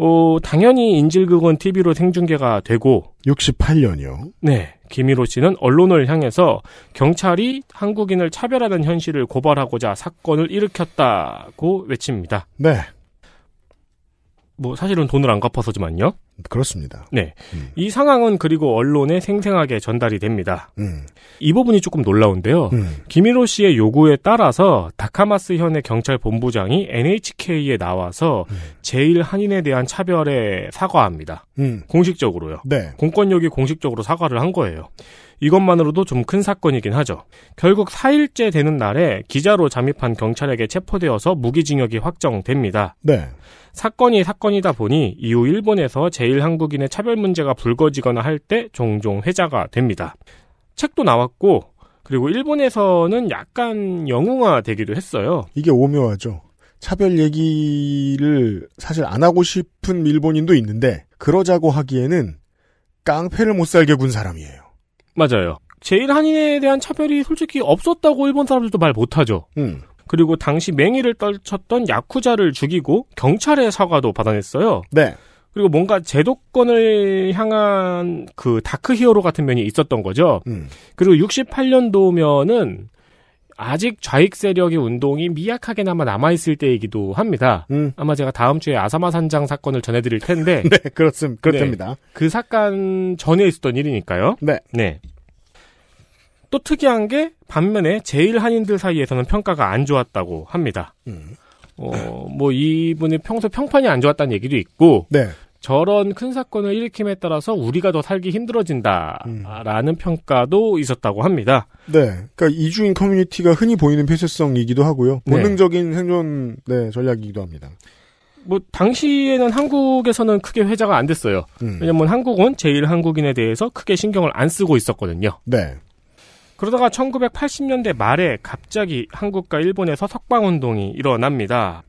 어, 당연히 인질극은 TV로 생중계가 되고 68년이요. 네. 김일호 씨는 언론을 향해서 경찰이 한국인을 차별하는 현실을 고발하고자 사건을 일으켰다고 외칩니다. 네. 뭐 사실은 돈을 안 갚아서지만요. 그렇습니다. 네. 음. 이 상황은 그리고 언론에 생생하게 전달이 됩니다. 음. 이 부분이 조금 놀라운데요. 음. 김일호 씨의 요구에 따라서 다카마스 현의 경찰 본부장이 NHK에 나와서 음. 제일 한인에 대한 차별에 사과합니다. 음. 공식적으로요. 네. 공권력이 공식적으로 사과를 한 거예요. 이것만으로도 좀 큰 사건이긴 하죠. 결국 4일째 되는 날에 기자로 잠입한 경찰에게 체포되어서 무기징역이 확정됩니다. 네. 사건이 사건이다 보니 이후 일본에서 제일한국인의 차별 문제가 불거지거나 할 때 종종 회자가 됩니다. 책도 나왔고 그리고 일본에서는 약간 영웅화 되기도 했어요. 이게 오묘하죠. 차별 얘기를 사실 안 하고 싶은 일본인도 있는데 그러자고 하기에는 깡패를 못 살게 군 사람이에요. 맞아요. 제일 한인에 대한 차별이 솔직히 없었다고 일본 사람들도 말 못하죠. 음. 그리고 당시 맹위를 떨쳤던 야쿠자를 죽이고 경찰의 사과도 받아냈어요. 네. 그리고 뭔가 제도권을 향한 그 다크 히어로 같은 면이 있었던 거죠. 음. 그리고 68년도면은 아직 좌익 세력의 운동이 미약하게나마 남아있을 때이기도 합니다. 음. 아마 제가 다음 주에 아사마 산장 사건을 전해드릴 텐데. 네, 그렇습니다. 그렇답니다. 네, 그 사건 전에 있었던 일이니까요. 네. 네. 또 특이한 게 반면에 제일 한인들 사이에서는 평가가 안 좋았다고 합니다. 음. 어, 뭐 이분이 평소 평판이 안 좋았다는 얘기도 있고 네. 저런 큰 사건을 일으킴에 따라서 우리가 더 살기 힘들어진다라는 음. 평가도 있었다고 합니다. 네, 그러니까 이주인 커뮤니티가 흔히 보이는 폐쇄성이기도 하고요, 네. 본능적인 네. 생존 네, 전략이기도 합니다. 뭐 당시에는 한국에서는 크게 회자가 안 됐어요. 음. 왜냐면 한국은 제일 한국인에 대해서 크게 신경을 안 쓰고 있었거든요. 네. 그러다가 1980년대 말에 갑자기 한국과 일본에서 석방운동이 일어납니다.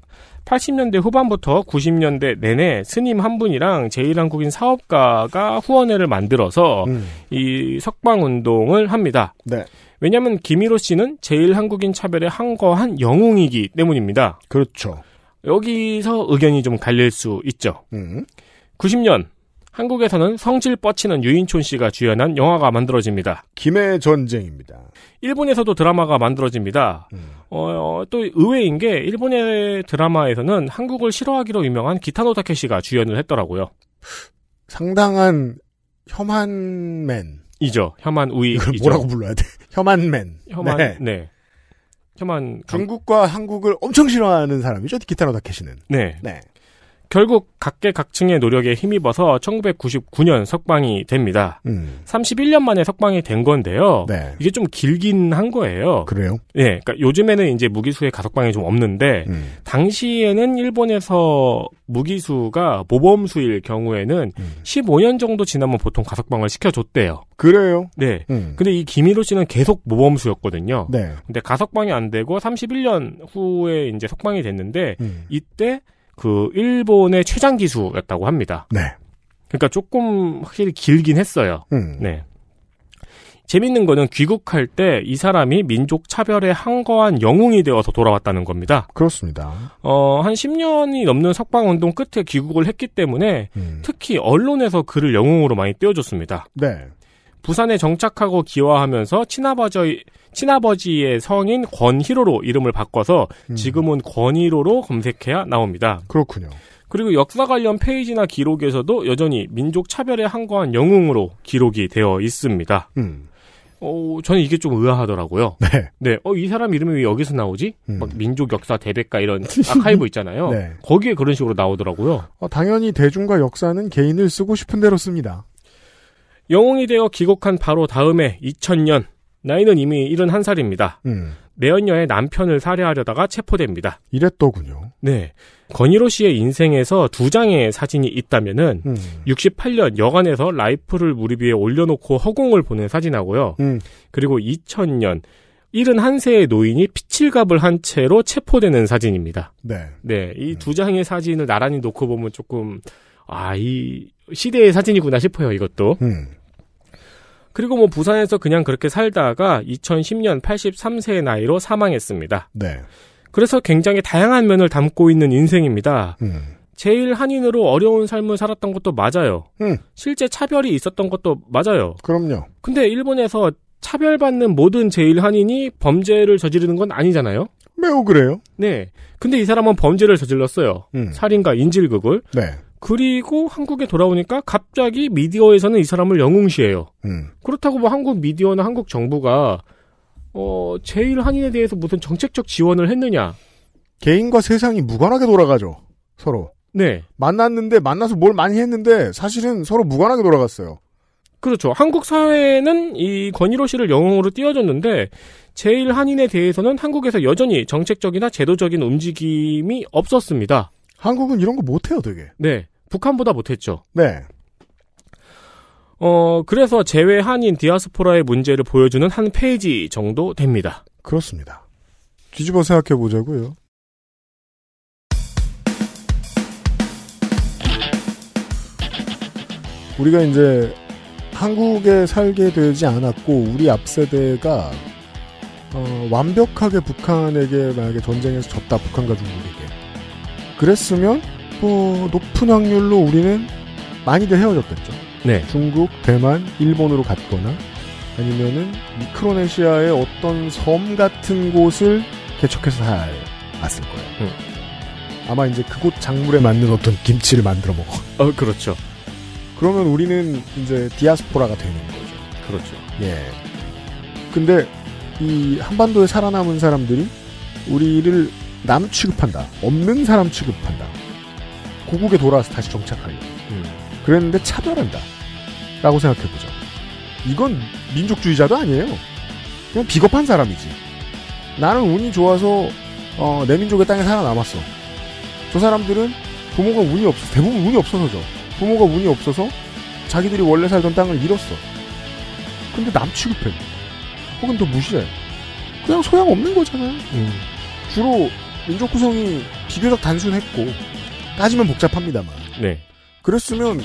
80년대 후반부터 90년대 내내 스님 한 분이랑 제1한국인 사업가가 후원회를 만들어서 음. 이 석방운동을 합니다. 네. 왜냐하면 김일호 씨는 제1한국인 차별에 한거한 영웅이기 때문입니다. 그렇죠. 여기서 의견이 좀 갈릴 수 있죠. 음. 90년 한국에서는 성질 뻗치는 유인촌 씨가 주연한 영화가 만들어집니다. 김해 전쟁입니다. 일본에서도 드라마가 만들어집니다. 음. 어, 어 또 의외인 게 일본의 드라마에서는 한국을 싫어하기로 유명한 기타노 타케시가 주연을 했더라고요. 상당한 혐한맨이죠. 혐한 우이 이걸 뭐라고 불러야 돼? 혐한맨. 혐한 네. 네. 혐한 중국과 한국을 엄청 싫어하는 사람이죠. 기타노 타케시는. 네. 네. 결국 각계각층의 노력에 힘입어서 1999년 석방이 됩니다. 음. 31년 만에 석방이 된 건데요. 네. 이게 좀 길긴 한 거예요. 그래요? 예. 그러니까 요즘에는 이제 무기수의 가석방이 좀 없는데 음. 당시에는 일본에서 무기수가 모범수일 경우에는 음. 15년 정도 지나면 보통 가석방을 시켜줬대요. 그래요? 네. 음. 근데 이 김일호 씨는 계속 모범수였거든요. 네. 근데 가석방이 안 되고 31년 후에 이제 석방이 됐는데 음. 이때 그 일본의 최장 기수였다고 합니다. 네. 그러니까 조금 확실히 길긴 했어요. 음. 네. 재밌는 거는 귀국할 때 이 사람이 민족 차별에 항거한 영웅이 되어서 돌아왔다는 겁니다. 그렇습니다. 어, 한 10년이 넘는 석방 운동 끝에 귀국을 했기 때문에 음. 특히 언론에서 그를 영웅으로 많이 띄워줬습니다. 네. 부산에 정착하고 기화하면서 친아버지, 친아버지의 성인 권희로로 이름을 바꿔서 음. 지금은 권희로로 검색해야 나옵니다. 그렇군요. 그리고 역사 관련 페이지나 기록에서도 여전히 민족 차별에 항거한 영웅으로 기록이 되어 있습니다. 음. 어, 저는 이게 좀 의아하더라고요. 네. 네. 어, 이 사람 이름이 왜 여기서 나오지? 음. 막 민족 역사 대백과 이런 아카이브 있잖아요. 네. 거기에 그런 식으로 나오더라고요. 어, 당연히 대중과 역사는 개인을 쓰고 싶은 대로 씁니다. 영웅이 되어 귀국한 바로 다음해 2000년 나이는 이미 71살입니다. 음. 매연녀의 남편을 살해하려다가 체포됩니다. 이랬더군요. 네. 건희로 씨의 인생에서 두 장의 사진이 있다면은 음. 68년 여관에서 라이프를 무리 위에 올려놓고 허공을 보낸 사진하고요. 음. 그리고 2000년 71세의 노인이 피칠갑을 한 채로 체포되는 사진입니다. 네. 네. 이두 음. 장의 사진을 나란히 놓고 보면 조금 아, 이 시대의 사진이구나 싶어요, 이것도. 음. 그리고 뭐 부산에서 그냥 그렇게 살다가 2010년 83세의 나이로 사망했습니다. 네. 그래서 굉장히 다양한 면을 담고 있는 인생입니다. 음. 제일 한인으로 어려운 삶을 살았던 것도 맞아요. 음. 실제 차별이 있었던 것도 맞아요. 그럼요. 근데 일본에서 차별받는 모든 제일 한인이 범죄를 저지르는 건 아니잖아요. 매우 그래요. 네. 근데 이 사람은 범죄를 저질렀어요. 음. 살인과 인질극을. 네. 그리고 한국에 돌아오니까 갑자기 미디어에서는 이 사람을 영웅시해요. 음. 그렇다고 뭐 한국 미디어나 한국 정부가 어 제일 한인에 대해서 무슨 정책적 지원을 했느냐? 개인과 세상이 무관하게 돌아가죠. 서로. 네. 만났는데 만나서 뭘 많이 했는데 사실은 서로 무관하게 돌아갔어요. 그렇죠. 한국 사회는 이 권일호 씨를 영웅으로 띄워줬는데 제일 한인에 대해서는 한국에서 여전히 정책적이나 제도적인 움직임이 없었습니다. 한국은 이런 거 못해요, 되게. 네. 북한보다 못했죠. 네. 어, 그래서 제외 한인 디아스포라의 문제를 보여주는 한 페이지 정도 됩니다. 그렇습니다. 뒤집어 생각해 보자고요. 우리가 이제 한국에 살게 되지 않았고 우리 앞 세대가 어, 완벽하게 북한에게 만약에 전쟁에서 졌다 북한과 중국이 그랬으면 뭐 높은 확률로 우리는 많이들 헤어졌겠죠. 네. 중국, 대만, 일본으로 갔거나 아니면은 미크로네시아의 어떤 섬 같은 곳을 개척해서 살왔을 거예요. 음. 아마 이제 그곳 작물에 맞는 어떤 김치를 만들어 먹어. 어, 그렇죠. 그러면 우리는 이제 디아스포라가 되는 거죠. 그렇죠. 예. 근데 이 한반도에 살아남은 사람들이 우리를 남 취급한다. 없는 사람 취급한다. 고국에 돌아와서 다시 정착하려. 음. 그랬는데 차별한다. 라고 생각해보죠. 이건 민족주의자도 아니에요. 그냥 비겁한 사람이지. 나는 운이 좋아서 어, 내 민족의 땅에 살아남았어. 저 사람들은 부모가 운이 없어 대부분 운이 없어서죠. 부모가 운이 없어서 자기들이 원래 살던 땅을 잃었어. 근데 남 취급해. 혹은 더 무시해. 그냥 소양없는 거잖아요. 음. 주로 민족 구성이 비교적 단순했고 따지면 복잡합니다만. 네. 그랬으면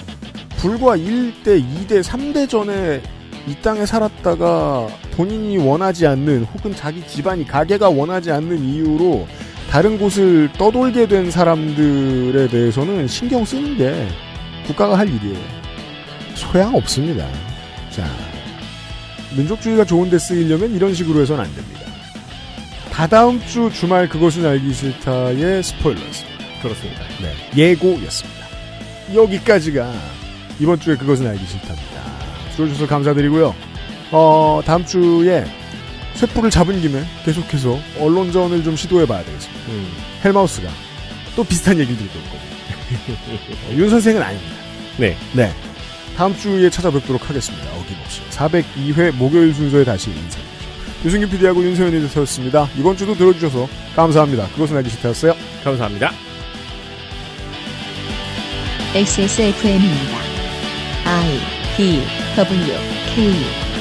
불과 1대, 2대, 3대 전에 이 땅에 살았다가 본인이 원하지 않는 혹은 자기 집안이 가게가 원하지 않는 이유로 다른 곳을 떠돌게 된 사람들에 대해서는 신경 쓰는 게 국가가 할 일이에요. 소양 없습니다. 자, 민족주의가 좋은데 쓰이려면 이런 식으로 해서는 안 됩니다. 다다음 주 주말 그것은 알기 싫다의 스포일러였습니다. 그렇습니다. 네. 예고였습니다. 여기까지가 이번 주에 그것은 알기 싫답니다. 들어주셔서 감사드리고요. 어, 다음 주에 쇠풀을 잡은 김에 계속해서 언론전을 좀 시도해봐야 되겠습니다. 음. 헬마우스가 또 비슷한 얘기들 들고 있고. 윤 선생은 아닙니다. 네. 네. 다음 주에 찾아뵙도록 하겠습니다. 어김없이. 402회 목요일 순서에 다시 인사드립니다. 유승균 PD하고 윤세현 에디였습니다 이번 주도 들어주셔서 감사합니다. 그것은 알기 싫다였어요. 감사합니다. XSFM입니다. I D W K